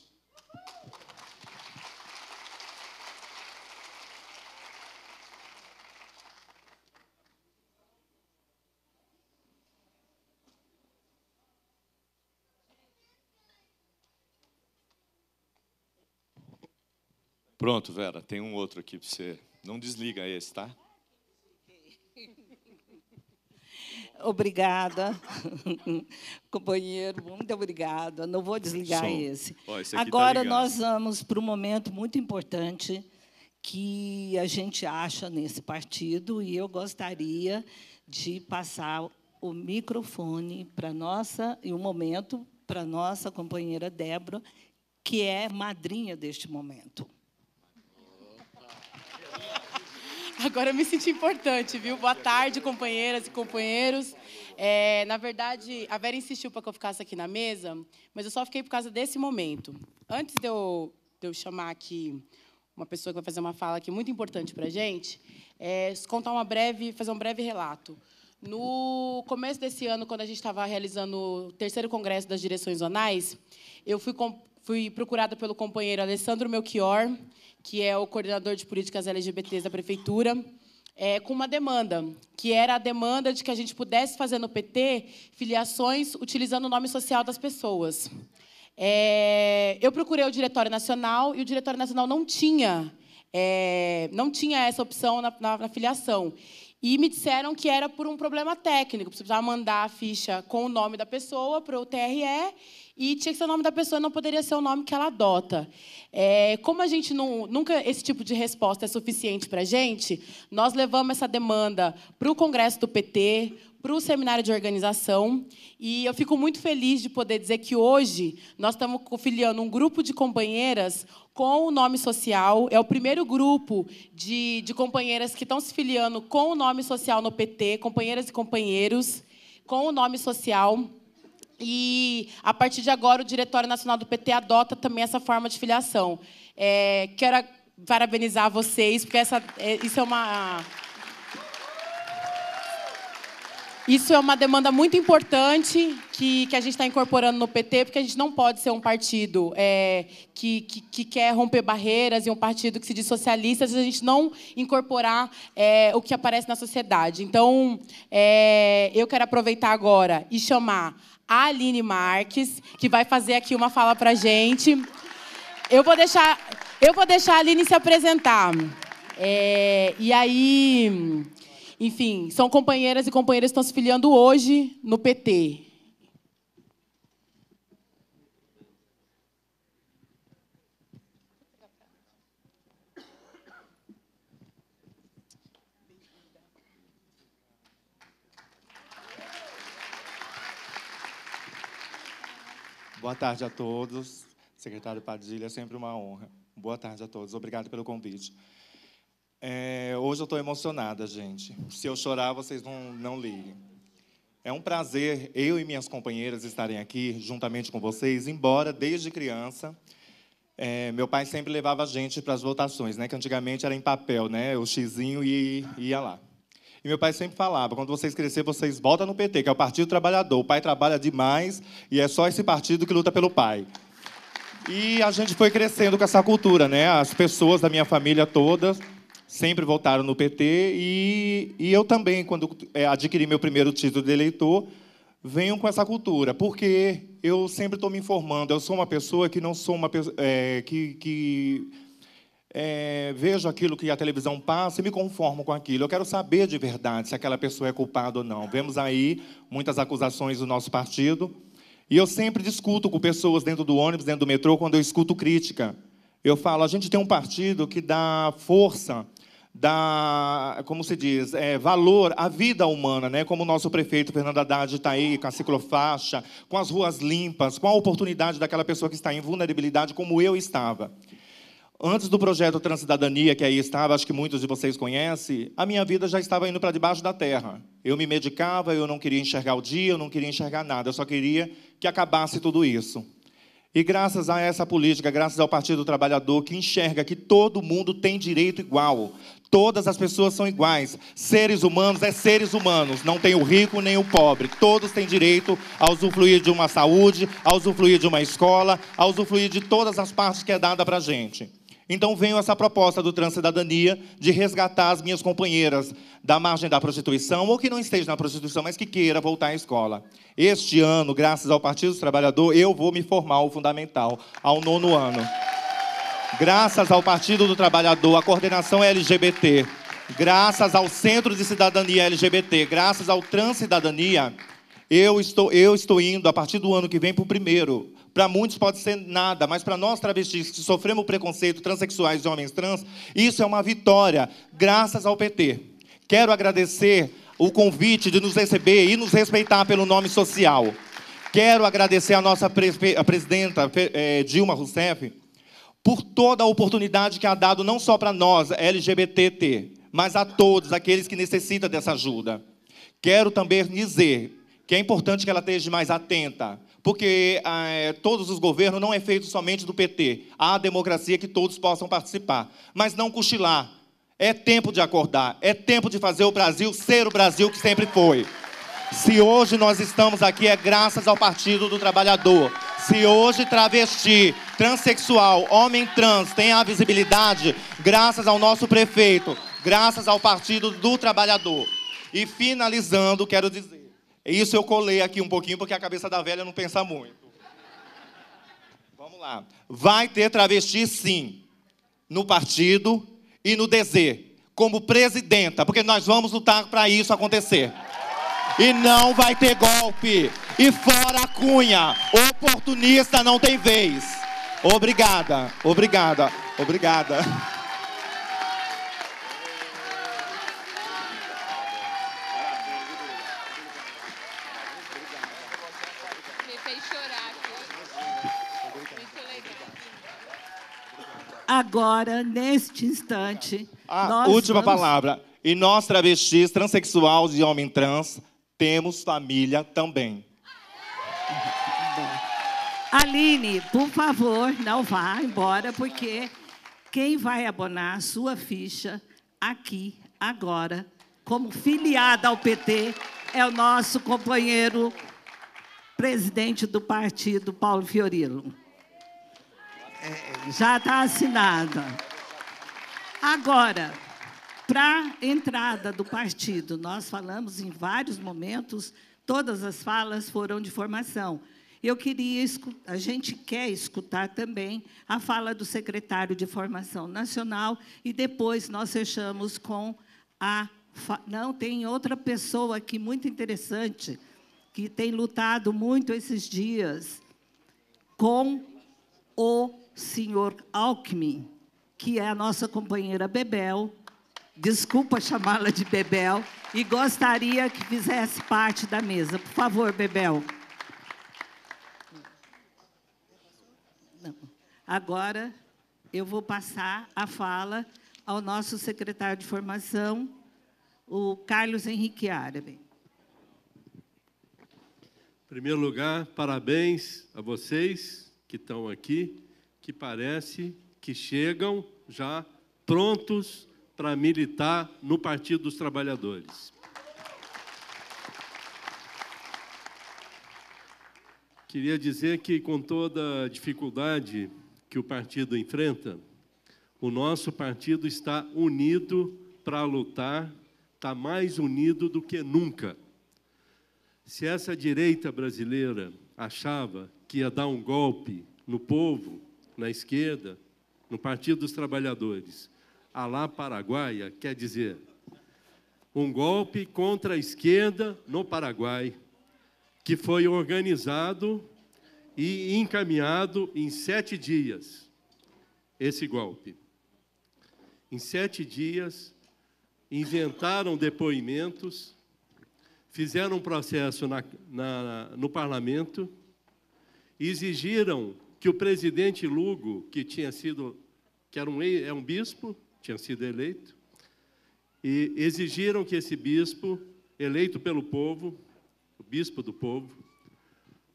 Pronto, Vera, tem um outro aqui para você. Não desliga esse, tá? Obrigada, companheiro, muito obrigada. Não vou desligar Som. esse. esse tá Agora tá nós vamos para um momento muito importante que a gente acha nesse partido e eu gostaria de passar o microfone para nossa e o um momento para nossa companheira Débora, que é madrinha deste momento. Agora eu me senti importante, viu? Boa tarde, companheiras e companheiros. É, na verdade, a Vera insistiu para que eu ficasse aqui na mesa, mas eu só fiquei por causa desse momento. Antes de eu, de eu chamar aqui uma pessoa que vai fazer uma fala aqui muito importante para a gente, é, contar uma breve, fazer um breve relato. No começo desse ano, quando a gente estava realizando o terceiro congresso das direções zonais, eu fui, fui procurada pelo companheiro Alessandro Melchior, que é o coordenador de políticas LGBTs da prefeitura, é, com uma demanda, que era a demanda de que a gente pudesse fazer no PT filiações utilizando o nome social das pessoas. É, eu procurei o Diretório Nacional e o Diretório Nacional não tinha, é, não tinha essa opção na, na, na filiação. E me disseram que era por um problema técnico, precisava mandar a ficha com o nome da pessoa para o TRE e tinha que ser o nome da pessoa, não poderia ser o nome que ela adota. É, como a gente não, nunca esse tipo de resposta é suficiente para a gente, nós levamos essa demanda para o Congresso do PT, para o seminário de organização. E eu fico muito feliz de poder dizer que hoje nós estamos filiando um grupo de companheiras com o nome social. É o primeiro grupo de, de companheiras que estão se filiando com o nome social no PT, companheiras e companheiros, com o nome social. E, a partir de agora, o Diretório Nacional do PT adota também essa forma de filiação. É, quero parabenizar vocês, porque essa, é, isso é uma... Isso é uma demanda muito importante que, que a gente está incorporando no PT, porque a gente não pode ser um partido é, que, que, que, quer romper barreiras e um partido que se diz socialista se a gente não incorporar é, o que aparece na sociedade. Então, é, eu quero aproveitar agora e chamar a Aline Marques, que vai fazer aqui uma fala pra gente. Eu vou deixar, eu vou deixar a Aline se apresentar. É, e aí, enfim, são companheiras e companheiros que estão se filiando hoje no PT. Boa tarde a todos. Secretário Padilha, é sempre uma honra. Boa tarde a todos. Obrigado pelo convite. É, hoje eu estou emocionada, gente. Se eu chorar, vocês não, não liguem. É um prazer eu e minhas companheiras estarem aqui juntamente com vocês, embora desde criança. É, meu pai sempre levava a gente para as votações, né? Que antigamente era em papel, né? O xizinho e ia lá. E meu pai sempre falava: quando vocês crescerem, vocês voltam no PT, que é o Partido Trabalhador. O pai trabalha demais e é só esse partido que luta pelo pai. E a gente foi crescendo com essa cultura, né? As pessoas da minha família todas sempre votaram no PT e, e eu também, quando é, adquiri meu primeiro título de eleitor, venho com essa cultura, porque eu sempre estou me informando. Eu sou uma pessoa que não sou uma pessoa é, que, que é, vejo aquilo que a televisão passa e me conformo com aquilo. Eu quero saber de verdade se aquela pessoa é culpada ou não. Vemos aí muitas acusações do nosso partido. E eu sempre discuto com pessoas dentro do ônibus, dentro do metrô, quando eu escuto crítica. Eu falo, a gente tem um partido que dá força, dá, como se diz, é, valor à vida humana, né? como o nosso prefeito Fernando Haddad está aí, com a ciclofaixa, com as ruas limpas, com a oportunidade daquela pessoa que está em vulnerabilidade, como eu estava. Antes do projeto Transcidadania, que aí estava, acho que muitos de vocês conhecem, a minha vida já estava indo para debaixo da terra. Eu me medicava, eu não queria enxergar o dia, eu não queria enxergar nada, eu só queria que acabasse tudo isso. E graças a essa política, graças ao Partido Trabalhador, que enxerga que todo mundo tem direito igual, todas as pessoas são iguais, seres humanos é seres humanos, não tem o rico nem o pobre, todos têm direito a usufruir de uma saúde, a usufruir de uma escola, a usufruir de todas as partes que é dada para gente. Então veio essa proposta do Transcidadania de resgatar as minhas companheiras da margem da prostituição, ou que não esteja na prostituição, mas que queira voltar à escola. Este ano, graças ao Partido dos Trabalhadores, eu vou me formar ao fundamental, ao nono ano. Graças ao Partido do Trabalhador, à coordenação é LGBT, graças ao Centro de Cidadania LGBT, graças ao Transcidadania, eu estou, eu estou indo, a partir do ano que vem, para o primeiro para muitos pode ser nada, mas para nós travestis que sofremos preconceito, transexuais e homens trans, isso é uma vitória, graças ao PT. Quero agradecer o convite de nos receber e nos respeitar pelo nome social. Quero agradecer à nossa a presidenta eh, Dilma Rousseff por toda a oportunidade que ha dado não só para nós, LGBTT, mas a todos aqueles que necessitam dessa ajuda. Quero também dizer que é importante que ela esteja mais atenta porque ah, é, todos os governos não é feito somente do PT. Há democracia que todos possam participar. Mas não cochilar. É tempo de acordar. É tempo de fazer o Brasil ser o Brasil que sempre foi. Se hoje nós estamos aqui é graças ao Partido do Trabalhador. Se hoje travesti, transexual, homem trans tem a visibilidade, graças ao nosso prefeito, graças ao Partido do Trabalhador. E finalizando, quero dizer. Isso eu colei aqui um pouquinho porque a cabeça da velha não pensa muito. Vamos lá. Vai ter travesti, sim, no partido e no DZ, como presidenta, porque nós vamos lutar para isso acontecer. E não vai ter golpe. E fora a cunha. Oportunista não tem vez. Obrigada, obrigada, obrigada. agora, neste instante. A última vamos... palavra. E nós, travestis, transexuais e homem trans, temos família também. Aline, por favor, não vá embora, porque quem vai abonar a sua ficha aqui, agora, como filiada ao PT, é o nosso companheiro presidente do partido, Paulo Fiorillo. É, já está assinada. Agora, para a entrada do partido, nós falamos em vários momentos, todas as falas foram de formação. Eu queria, a gente quer escutar também a fala do secretário de Formação Nacional e depois nós fechamos com a. Não, tem outra pessoa aqui muito interessante, que tem lutado muito esses dias com o senhor Alckmin, que é a nossa companheira Bebel. Desculpa chamá-la de Bebel e gostaria que fizesse parte da mesa. Por favor, Bebel. Não. Agora eu vou passar a fala ao nosso secretário de formação, o Carlos Henrique Árabe. Em primeiro lugar, parabéns a vocês que estão aqui que parece que chegam já prontos para militar no Partido dos Trabalhadores. Queria dizer que, com toda a dificuldade que o partido enfrenta, o nosso partido está unido para lutar, está mais unido do que nunca. Se essa direita brasileira achava que ia dar um golpe no povo, na esquerda, no Partido dos Trabalhadores, Alá Paraguaia, quer dizer um golpe contra a esquerda no Paraguai, que foi organizado e encaminhado em sete dias. Esse golpe. Em sete dias, inventaram depoimentos, fizeram um processo na, na, no parlamento, exigiram que o presidente Lugo, que tinha sido, que era um, é um bispo, tinha sido eleito, e exigiram que esse bispo, eleito pelo povo, o bispo do povo,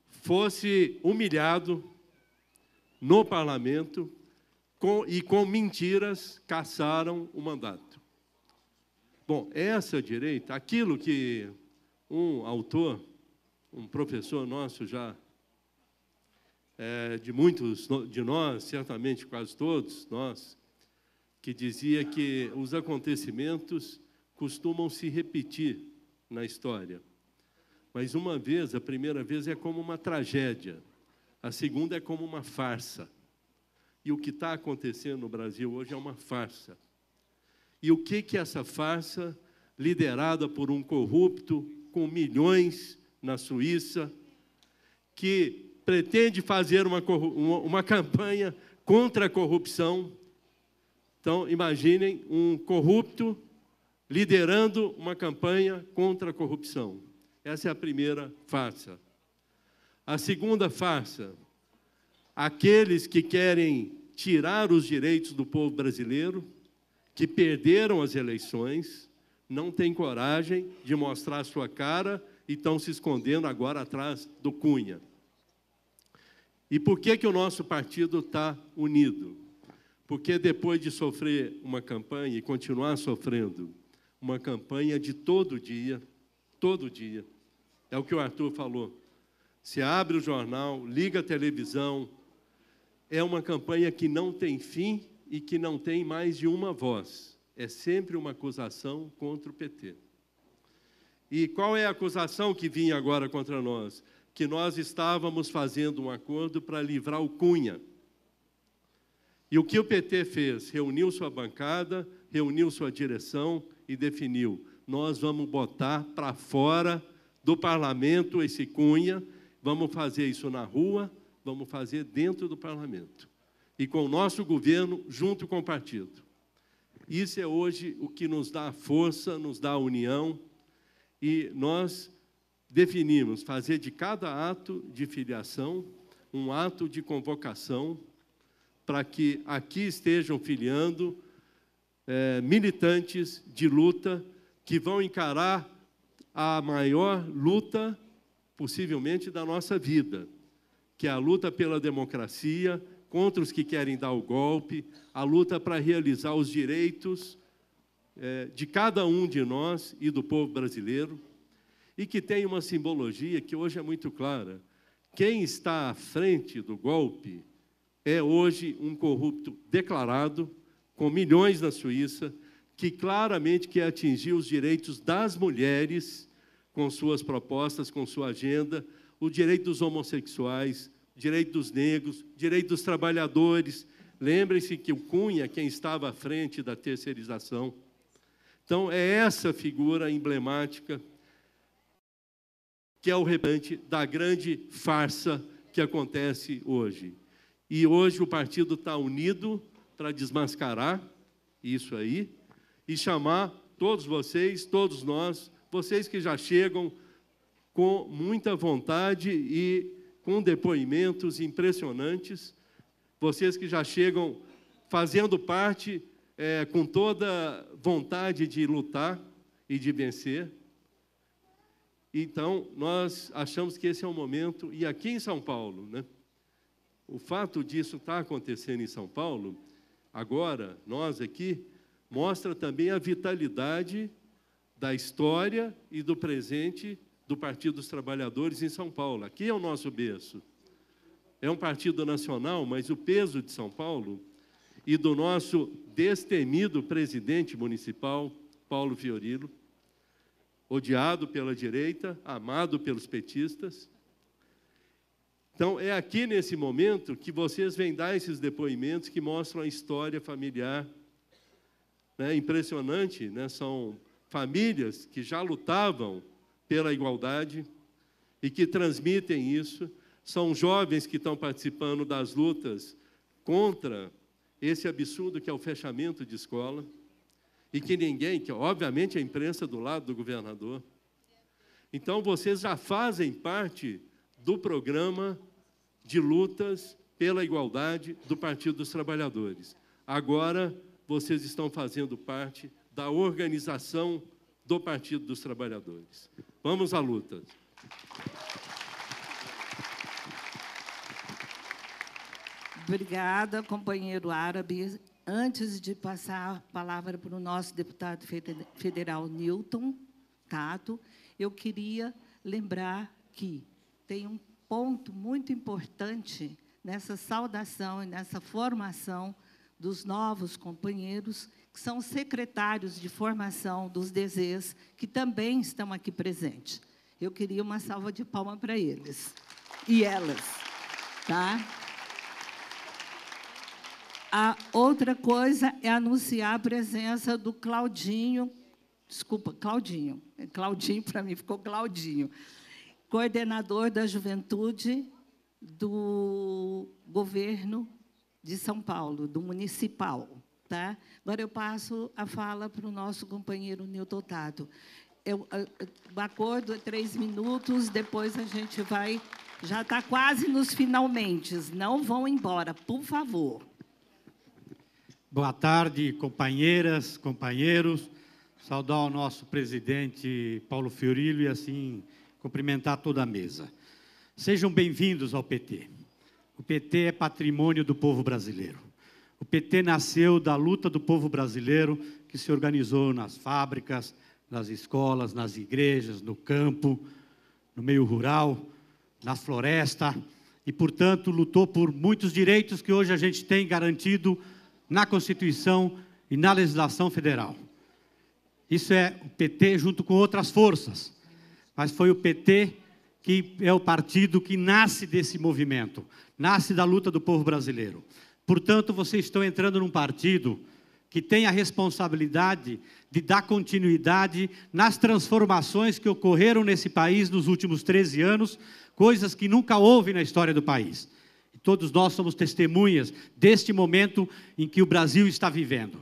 fosse humilhado no parlamento com, e com mentiras caçaram o mandato. Bom, essa direita, aquilo que um autor, um professor nosso já é, de muitos de nós, certamente quase todos nós, que dizia que os acontecimentos costumam se repetir na história. Mas uma vez, a primeira vez é como uma tragédia, a segunda é como uma farsa. E o que está acontecendo no Brasil hoje é uma farsa. E o que que essa farsa, liderada por um corrupto com milhões na Suíça, que pretende fazer uma, uma, uma campanha contra a corrupção. Então, imaginem um corrupto liderando uma campanha contra a corrupção. Essa é a primeira farsa. A segunda farsa, aqueles que querem tirar os direitos do povo brasileiro, que perderam as eleições, não têm coragem de mostrar sua cara e estão se escondendo agora atrás do Cunha. E por que, que o nosso partido está unido? Porque depois de sofrer uma campanha e continuar sofrendo, uma campanha de todo dia, todo dia, é o que o Arthur falou. Se abre o jornal, liga a televisão, é uma campanha que não tem fim e que não tem mais de uma voz. É sempre uma acusação contra o PT. E qual é a acusação que vinha agora contra nós? que nós estávamos fazendo um acordo para livrar o Cunha. E o que o PT fez? Reuniu sua bancada, reuniu sua direção e definiu: nós vamos botar para fora do parlamento esse Cunha, vamos fazer isso na rua, vamos fazer dentro do parlamento. E com o nosso governo, junto com o partido. Isso é hoje o que nos dá força, nos dá união, e nós definimos fazer de cada ato de filiação um ato de convocação para que aqui estejam filiando é, militantes de luta que vão encarar a maior luta, possivelmente, da nossa vida, que é a luta pela democracia, contra os que querem dar o golpe, a luta para realizar os direitos é, de cada um de nós e do povo brasileiro e que tem uma simbologia que hoje é muito clara. Quem está à frente do golpe é hoje um corrupto declarado, com milhões na Suíça, que claramente quer atingir os direitos das mulheres com suas propostas, com sua agenda, o direito dos homossexuais, o direito dos negros, o direito dos trabalhadores. Lembrem-se que o Cunha, quem estava à frente da terceirização. Então, é essa figura emblemática que é o repente da grande farsa que acontece hoje. E hoje o partido está unido para desmascarar isso aí e chamar todos vocês, todos nós, vocês que já chegam com muita vontade e com depoimentos impressionantes, vocês que já chegam fazendo parte é, com toda vontade de lutar e de vencer. Então, nós achamos que esse é o momento, e aqui em São Paulo, né? O fato disso estar tá acontecendo em São Paulo, agora, nós aqui, mostra também a vitalidade da história e do presente do Partido dos Trabalhadores em São Paulo. Aqui é o nosso berço. É um partido nacional, mas o peso de São Paulo e do nosso destemido presidente municipal, Paulo Fiorilo, odiado pela direita, amado pelos petistas. Então, é aqui nesse momento que vocês vêm dar esses depoimentos que mostram a história familiar. Né? Impressionante, né? são famílias que já lutavam pela igualdade e que transmitem isso. São jovens que estão participando das lutas contra esse absurdo que é o fechamento de escola. E que ninguém, que obviamente a imprensa do lado do governador. Então vocês já fazem parte do programa de lutas pela igualdade do Partido dos Trabalhadores. Agora vocês estão fazendo parte da organização do Partido dos Trabalhadores. Vamos à luta. Obrigada, companheiro árabe antes de passar a palavra para o nosso deputado federal Newton Tato, eu queria lembrar que tem um ponto muito importante nessa saudação e nessa formação dos novos companheiros, que são secretários de formação dos DZs, que também estão aqui presentes. Eu queria uma salva de palmas para eles e elas. Tá? A outra coisa é anunciar a presença do Claudinho, desculpa, Claudinho, é, Claudinho para mim ficou Claudinho, coordenador da juventude do governo de São Paulo, do municipal. Tá? Agora eu passo a fala para o nosso companheiro Nilton Tato. Eu, eu, ah, ah, o acordo é três minutos, depois a gente vai. Já está quase nos finalmente. Não vão embora, por favor. Boa tarde, companheiras, companheiros. Saudar o nosso presidente Paulo Fiorillo e, assim, cumprimentar toda a mesa. Sejam bem-vindos ao PT. O PT é patrimônio do povo brasileiro. O PT nasceu da luta do povo brasileiro que se organizou nas fábricas, nas escolas, nas igrejas, no campo, no meio rural, na floresta e, portanto, lutou por muitos direitos que hoje a gente tem garantido na Constituição e na legislação federal. Isso é o PT junto com outras forças, mas foi o PT que é o partido que nasce desse movimento, nasce da luta do povo brasileiro. Portanto, vocês estão entrando num partido que tem a responsabilidade de dar continuidade nas transformações que ocorreram nesse país nos últimos 13 anos, coisas que nunca houve na história do país. Todos nós somos testemunhas deste momento em que o Brasil está vivendo.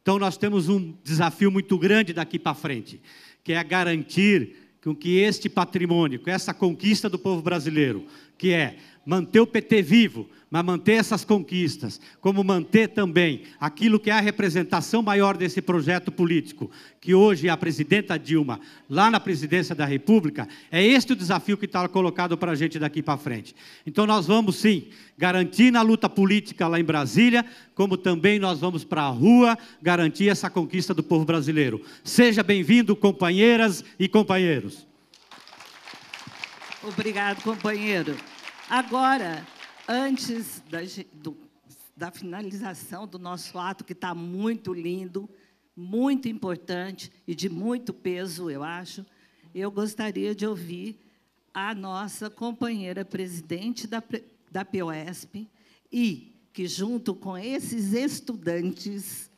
Então, nós temos um desafio muito grande daqui para frente, que é garantir com que este patrimônio, com essa conquista do povo brasileiro, que é manter o PT vivo, mas manter essas conquistas, como manter também aquilo que é a representação maior desse projeto político, que hoje é a presidenta Dilma, lá na presidência da República, é este o desafio que está colocado para a gente daqui para frente. Então nós vamos sim garantir na luta política lá em Brasília, como também nós vamos para a rua garantir essa conquista do povo brasileiro. Seja bem-vindo, companheiras e companheiros. Obrigado, companheiro. Agora, antes da, do, da finalização do nosso ato, que está muito lindo, muito importante e de muito peso, eu acho, eu gostaria de ouvir a nossa companheira presidente da, da POSP e que, junto com esses estudantes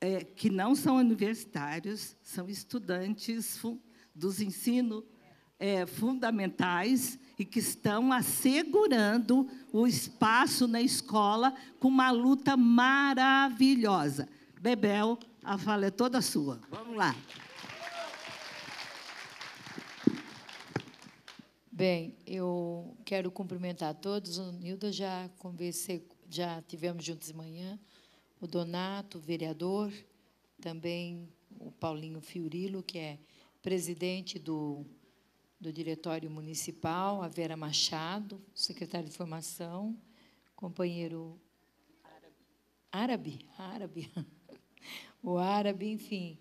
é, que não são universitários, são estudantes dos ensino é, fundamentais e que estão assegurando o espaço na escola com uma luta maravilhosa. Bebel, a fala é toda sua. Vamos lá. Bem, eu quero cumprimentar todos. O Nilda já conversei, já tivemos juntos de manhã. O Donato, o vereador, também o Paulinho Fiorilo, que é presidente do do Diretório Municipal, a Vera Machado, secretária de Formação, companheiro árabe, árabe, o árabe, enfim,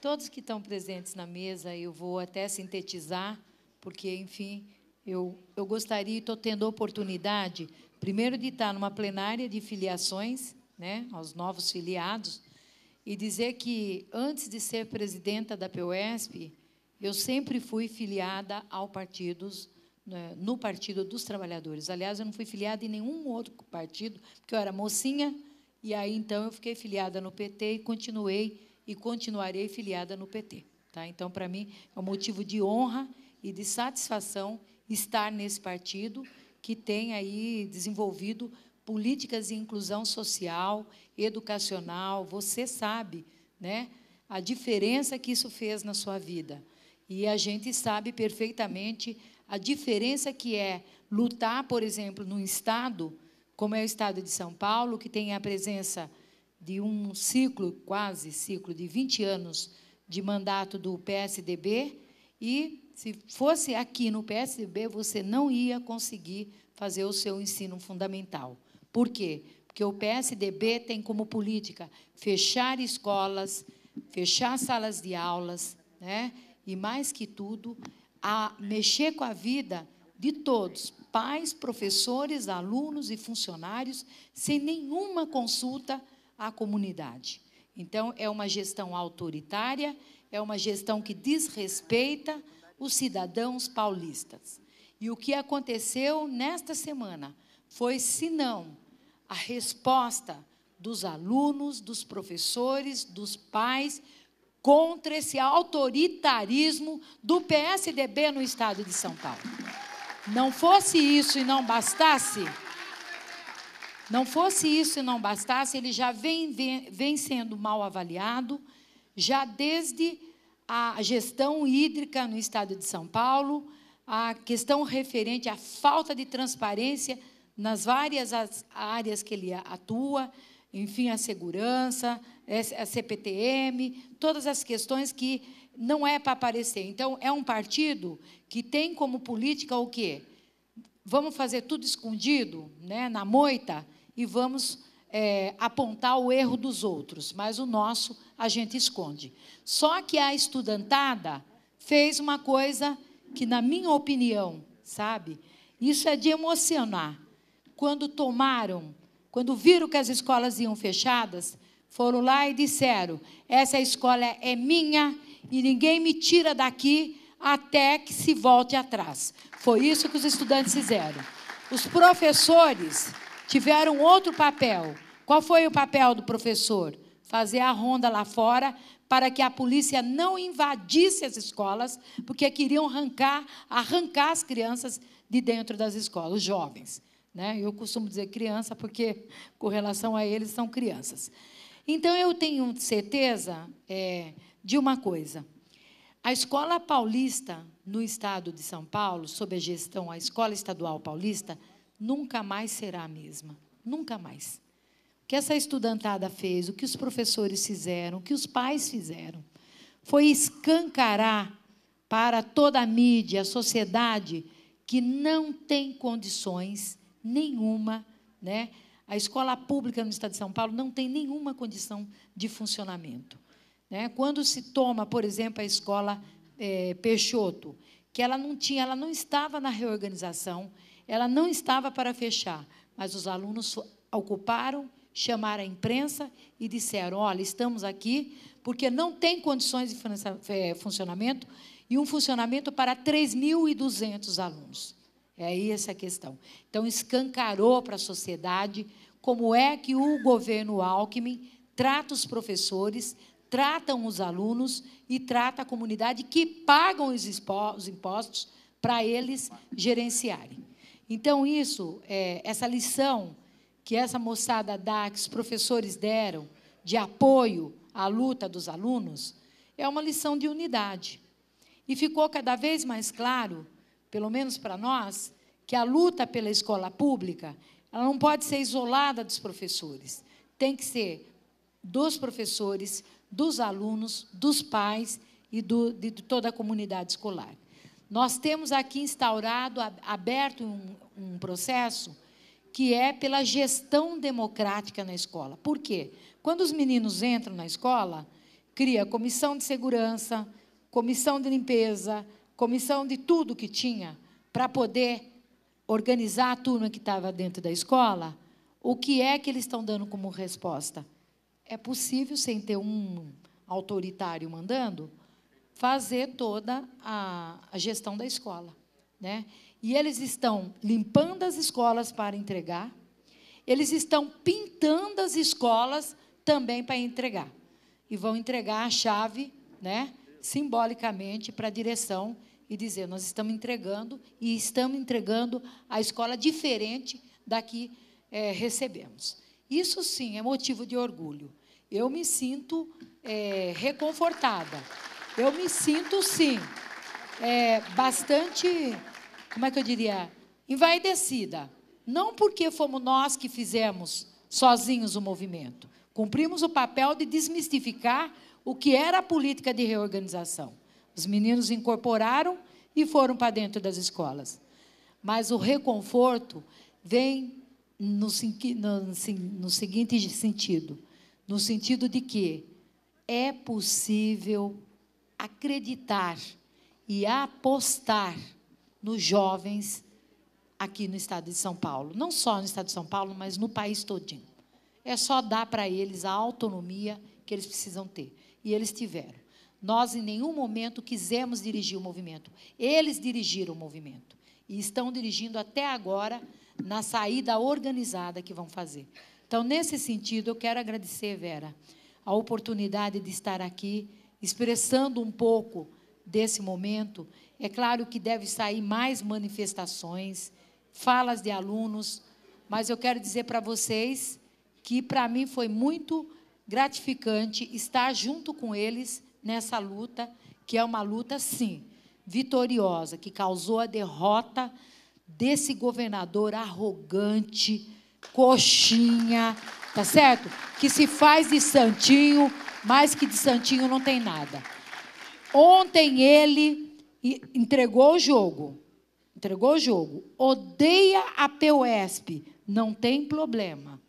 todos que estão presentes na mesa, eu vou até sintetizar, porque, enfim, eu, eu gostaria e estou tendo a oportunidade, primeiro, de estar numa plenária de filiações, né, aos novos filiados, e dizer que, antes de ser presidenta da PESP eu sempre fui filiada ao partidos né, no Partido dos Trabalhadores. Aliás, eu não fui filiada em nenhum outro partido, porque eu era mocinha, e aí então eu fiquei filiada no PT e continuei e continuarei filiada no PT. Tá? Então, para mim, é um motivo de honra e de satisfação estar nesse partido que tem aí desenvolvido políticas de inclusão social, educacional. Você sabe né, a diferença que isso fez na sua vida. E a gente sabe perfeitamente a diferença que é lutar, por exemplo, num estado, como é o estado de São Paulo, que tem a presença de um ciclo, quase ciclo, de 20 anos de mandato do PSDB, e se fosse aqui no PSDB, você não ia conseguir fazer o seu ensino fundamental. Por quê? Porque o PSDB tem como política fechar escolas, fechar salas de aulas, né? e, mais que tudo, a mexer com a vida de todos, pais, professores, alunos e funcionários, sem nenhuma consulta à comunidade. Então, é uma gestão autoritária, é uma gestão que desrespeita os cidadãos paulistas. E o que aconteceu nesta semana foi, se não, a resposta dos alunos, dos professores, dos pais, contra esse autoritarismo do PSDB no estado de São Paulo. Não fosse isso e não bastasse, não fosse isso e não bastasse, ele já vem, vem, vem sendo mal avaliado, já desde a gestão hídrica no estado de São Paulo, a questão referente à falta de transparência nas várias áreas que ele atua, enfim, a segurança, a CPTM, todas as questões que não é para aparecer. Então, é um partido que tem como política o quê? Vamos fazer tudo escondido, né, na moita, e vamos é, apontar o erro dos outros, mas o nosso a gente esconde. Só que a estudantada fez uma coisa que, na minha opinião, sabe, isso é de emocionar. Quando tomaram, quando viram que as escolas iam fechadas, foram lá e disseram: essa escola é minha e ninguém me tira daqui até que se volte atrás. Foi isso que os estudantes fizeram. Os professores tiveram outro papel. Qual foi o papel do professor? Fazer a ronda lá fora para que a polícia não invadisse as escolas, porque queriam arrancar, arrancar as crianças de dentro das escolas, os jovens. Né? Eu costumo dizer criança porque, com relação a eles, são crianças. Então eu tenho certeza é, de uma coisa. A escola paulista no estado de São Paulo, sob a gestão, a escola estadual paulista, nunca mais será a mesma. Nunca mais. O que essa estudantada fez, o que os professores fizeram, o que os pais fizeram, foi escancarar para toda a mídia, a sociedade, que não tem condições nenhuma, né? A escola pública no Estado de São Paulo não tem nenhuma condição de funcionamento. Né? Quando se toma, por exemplo, a escola é, Peixoto, que ela não tinha, ela não estava na reorganização, ela não estava para fechar, mas os alunos ocuparam, chamaram a imprensa e disseram: olha, estamos aqui porque não tem condições de eh, funcionamento e um funcionamento para 3.200 alunos. É essa a questão. Então, escancarou para a sociedade como é que o governo Alckmin trata os professores, tratam os alunos e trata a comunidade que pagam os impostos para eles gerenciarem. Então, isso, é, essa lição que essa moçada dá, que os professores deram, de apoio à luta dos alunos, é uma lição de unidade. E ficou cada vez mais claro, pelo menos para nós, que a luta pela escola pública ela não pode ser isolada dos professores. Tem que ser dos professores, dos alunos, dos pais e do, de toda a comunidade escolar. Nós temos aqui instaurado, aberto um, um processo que é pela gestão democrática na escola. Por quê? Quando os meninos entram na escola, cria comissão de segurança, comissão de limpeza, comissão de tudo que tinha para poder organizar a turma que estava dentro da escola, o que é que eles estão dando como resposta? É possível, sem ter um autoritário mandando, fazer toda a, a gestão da escola. Né? E eles estão limpando as escolas para entregar, eles estão pintando as escolas também para entregar. E vão entregar a chave, né, simbolicamente, para a direção e dizer: nós estamos entregando e estamos entregando a escola diferente da que é, recebemos. Isso sim é motivo de orgulho. Eu me sinto é, reconfortada. Eu me sinto sim é, bastante, como é que eu diria, envaidecida. Não porque fomos nós que fizemos sozinhos o movimento. Cumprimos o papel de desmistificar o que era a política de reorganização. Os meninos incorporaram e foram para dentro das escolas. Mas o reconforto vem no, no, no seguinte sentido: no sentido de que é possível acreditar e apostar nos jovens aqui no estado de São Paulo. Não só no estado de São Paulo, mas no país todinho. É só dar para eles a autonomia que eles precisam ter. E eles tiveram. Nós em nenhum momento quisemos dirigir o movimento. Eles dirigiram o movimento e estão dirigindo até agora na saída organizada que vão fazer. Então, nesse sentido, eu quero agradecer, Vera, a oportunidade de estar aqui expressando um pouco desse momento. É claro que deve sair mais manifestações, falas de alunos, mas eu quero dizer para vocês que para mim foi muito gratificante estar junto com eles nessa luta, que é uma luta, sim, vitoriosa, que causou a derrota desse governador arrogante, coxinha, tá certo? Que se faz de santinho, mas que de santinho não tem nada. Ontem ele entregou o jogo. Entregou o jogo. Odeia a POSP. Não tem problema.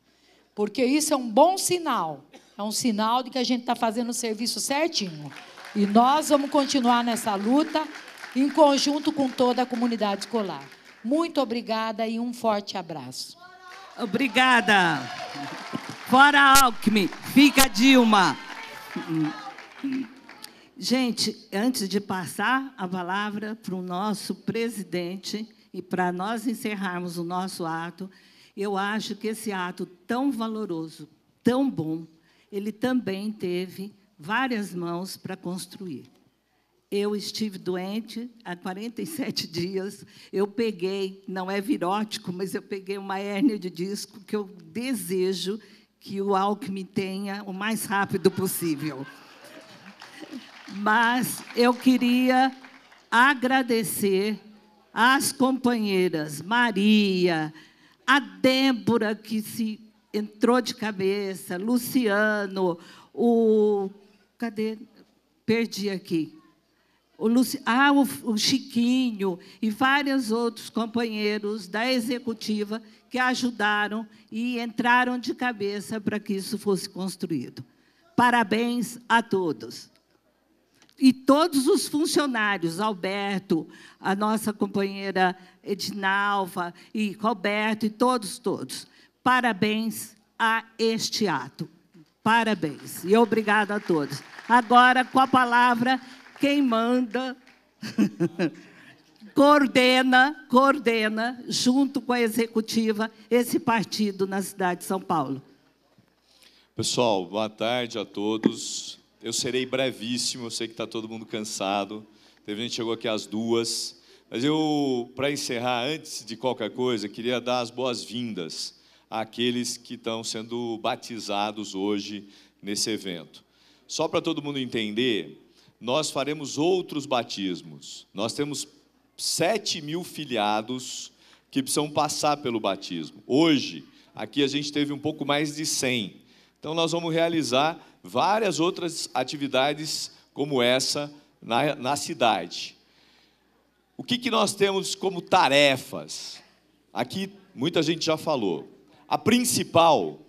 Porque isso é um bom sinal. É um sinal de que a gente está fazendo o serviço certinho. E nós vamos continuar nessa luta em conjunto com toda a comunidade escolar. Muito obrigada e um forte abraço. Obrigada. Fora Alckmin, fica Dilma. Gente, antes de passar a palavra para o nosso presidente e para nós encerrarmos o nosso ato, eu acho que esse ato tão valoroso, tão bom, ele também teve várias mãos para construir. Eu estive doente há 47 dias. Eu peguei, não é virótico, mas eu peguei uma hérnia de disco que eu desejo que o Alckmin tenha o mais rápido possível. Mas eu queria agradecer às companheiras Maria, a Débora, que se entrou de cabeça, Luciano, o. Cadê? Perdi aqui. O Luci... Ah, o, o Chiquinho e vários outros companheiros da executiva que ajudaram e entraram de cabeça para que isso fosse construído. Parabéns a todos. E todos os funcionários, Alberto, a nossa companheira Edinalva e Roberto, e todos, todos. Parabéns a este ato. Parabéns e obrigado a todos. Agora, com a palavra, quem manda, coordena, coordena, junto com a executiva, esse partido na cidade de São Paulo. Pessoal, boa tarde a todos. Eu serei brevíssimo, eu sei que está todo mundo cansado. Teve gente que chegou aqui às duas. Mas eu, para encerrar, antes de qualquer coisa, queria dar as boas-vindas àqueles que estão sendo batizados hoje nesse evento. Só para todo mundo entender, nós faremos outros batismos. Nós temos 7 mil filiados que precisam passar pelo batismo. Hoje, aqui a gente teve um pouco mais de 100. Então, nós vamos realizar várias outras atividades como essa na, na cidade. O que, que nós temos como tarefas? Aqui, muita gente já falou. A principal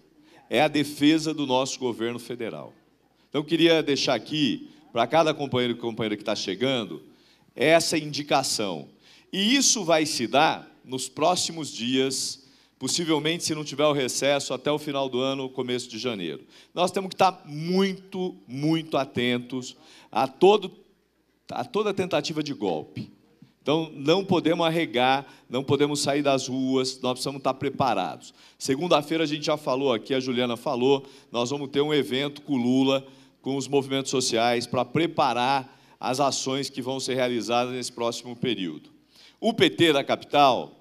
é a defesa do nosso governo federal. Então, eu queria deixar aqui, para cada companheiro e companheira que está chegando, essa indicação. E isso vai se dar nos próximos dias, possivelmente, se não tiver o recesso, até o final do ano, começo de janeiro. Nós temos que estar muito, muito atentos a, todo, a toda tentativa de golpe. Então, não podemos arregar, não podemos sair das ruas, nós precisamos estar preparados. Segunda-feira a gente já falou aqui, a Juliana falou, nós vamos ter um evento com o Lula, com os movimentos sociais, para preparar as ações que vão ser realizadas nesse próximo período. O PT da capital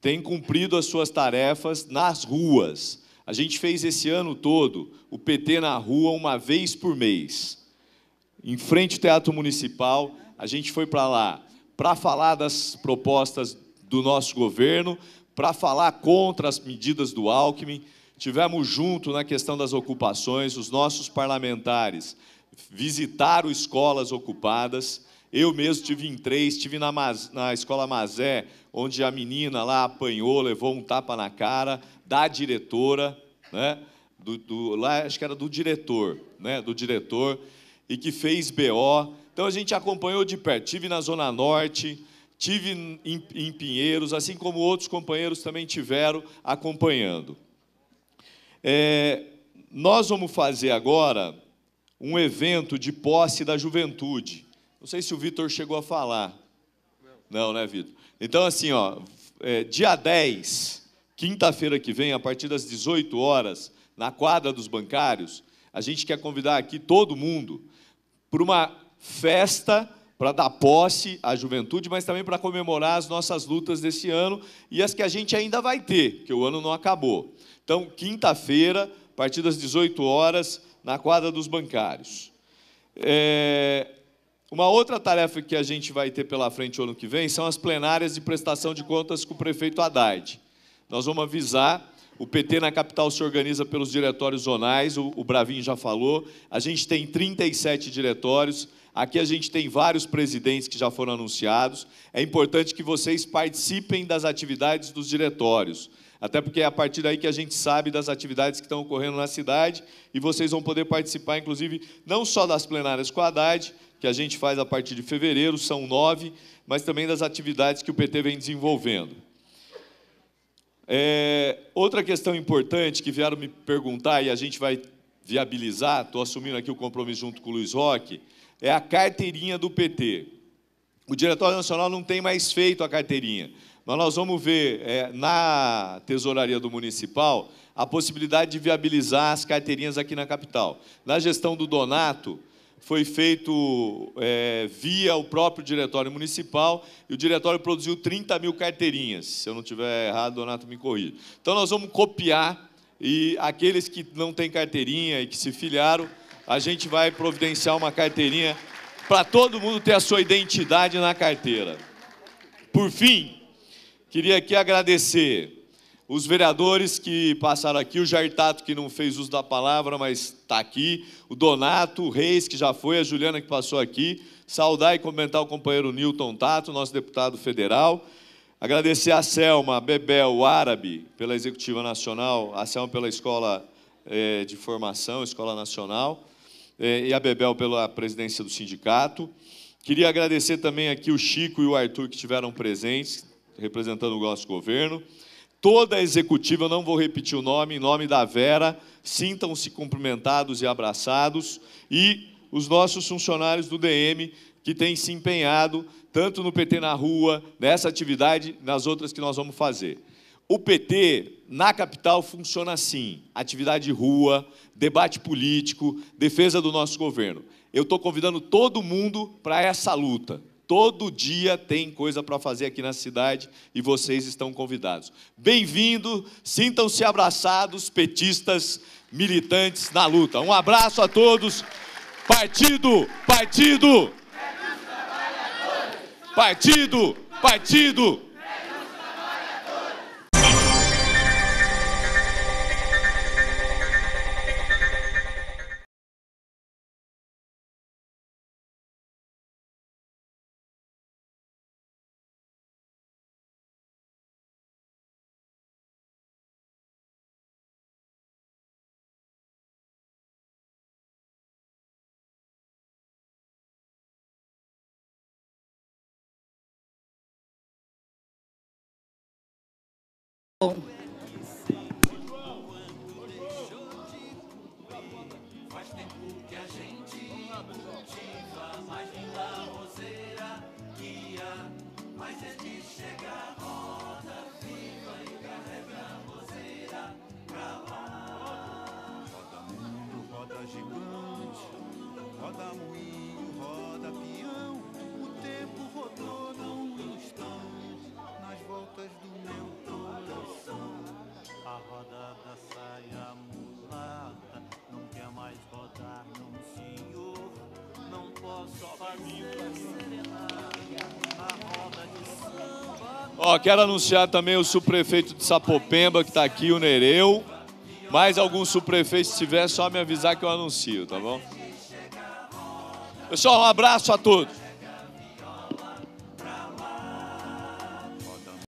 tem cumprido as suas tarefas nas ruas. A gente fez esse ano todo o PT na rua uma vez por mês. Em frente ao Teatro Municipal, a gente foi para lá para falar das propostas do nosso governo, para falar contra as medidas do Alckmin. Tivemos junto na questão das ocupações, os nossos parlamentares visitaram escolas ocupadas. Eu mesmo tive em três, tive na, na escola Mazé, onde a menina lá apanhou, levou um tapa na cara da diretora, né? Do, do, lá acho que era do diretor, né? Do diretor e que fez BO então a gente acompanhou de perto. Tive na Zona Norte, tive em, em Pinheiros, assim como outros companheiros também tiveram acompanhando. É, nós vamos fazer agora um evento de posse da juventude. Não sei se o Vitor chegou a falar. Não, né, Vitor? Então, assim, ó, é, dia 10, quinta-feira que vem, a partir das 18 horas, na quadra dos bancários, a gente quer convidar aqui todo mundo para uma festa para dar posse à juventude, mas também para comemorar as nossas lutas desse ano e as que a gente ainda vai ter, que o ano não acabou. Então, quinta-feira, a partir das 18 horas, na quadra dos bancários. É... Uma outra tarefa que a gente vai ter pela frente o ano que vem são as plenárias de prestação de contas com o prefeito Haddad. Nós vamos avisar o PT na capital se organiza pelos diretórios zonais, o, o Bravinho já falou. A gente tem 37 diretórios. Aqui a gente tem vários presidentes que já foram anunciados. É importante que vocês participem das atividades dos diretórios, até porque é a partir daí que a gente sabe das atividades que estão ocorrendo na cidade e vocês vão poder participar, inclusive, não só das plenárias com a Haddad, que a gente faz a partir de fevereiro, são nove, mas também das atividades que o PT vem desenvolvendo. É, outra questão importante que vieram me perguntar e a gente vai viabilizar, estou assumindo aqui o compromisso junto com o Luiz Roque, é a carteirinha do PT. O Diretório Nacional não tem mais feito a carteirinha, mas nós vamos ver é, na tesouraria do municipal a possibilidade de viabilizar as carteirinhas aqui na capital. Na gestão do Donato, foi feito é, via o próprio diretório municipal e o diretório produziu 30 mil carteirinhas. Se eu não estiver errado, Donato me corrija. Então, nós vamos copiar e aqueles que não têm carteirinha e que se filiaram, a gente vai providenciar uma carteirinha para todo mundo ter a sua identidade na carteira. Por fim, queria aqui agradecer os vereadores que passaram aqui, o Jair Tato, que não fez uso da palavra, mas está aqui, o Donato, o Reis, que já foi, a Juliana, que passou aqui, saudar e comentar o companheiro Newton Tato, nosso deputado federal, agradecer a Selma, a Bebel, o Árabe, pela Executiva Nacional, a Selma pela Escola eh, de Formação, Escola Nacional, é, e a Bebel pela presidência do sindicato. Queria agradecer também aqui o Chico e o Arthur que estiveram presentes, representando o nosso governo. Toda a executiva, eu não vou repetir o nome, em nome da Vera, sintam-se cumprimentados e abraçados. E os nossos funcionários do DM, que têm se empenhado tanto no PT na rua, nessa atividade, nas outras que nós vamos fazer. O PT na capital funciona assim: atividade de rua, debate político, defesa do nosso governo. Eu estou convidando todo mundo para essa luta. Todo dia tem coisa para fazer aqui na cidade e vocês estão convidados. Bem-vindo, sintam-se abraçados, petistas, militantes na luta. Um abraço a todos. Partido, partido. Partido, partido. quero anunciar também o subprefeito de Sapopemba, que está aqui, o Nereu. Mais algum subprefeito, se tiver, é só me avisar que eu anuncio, tá bom? Pessoal, um abraço a todos.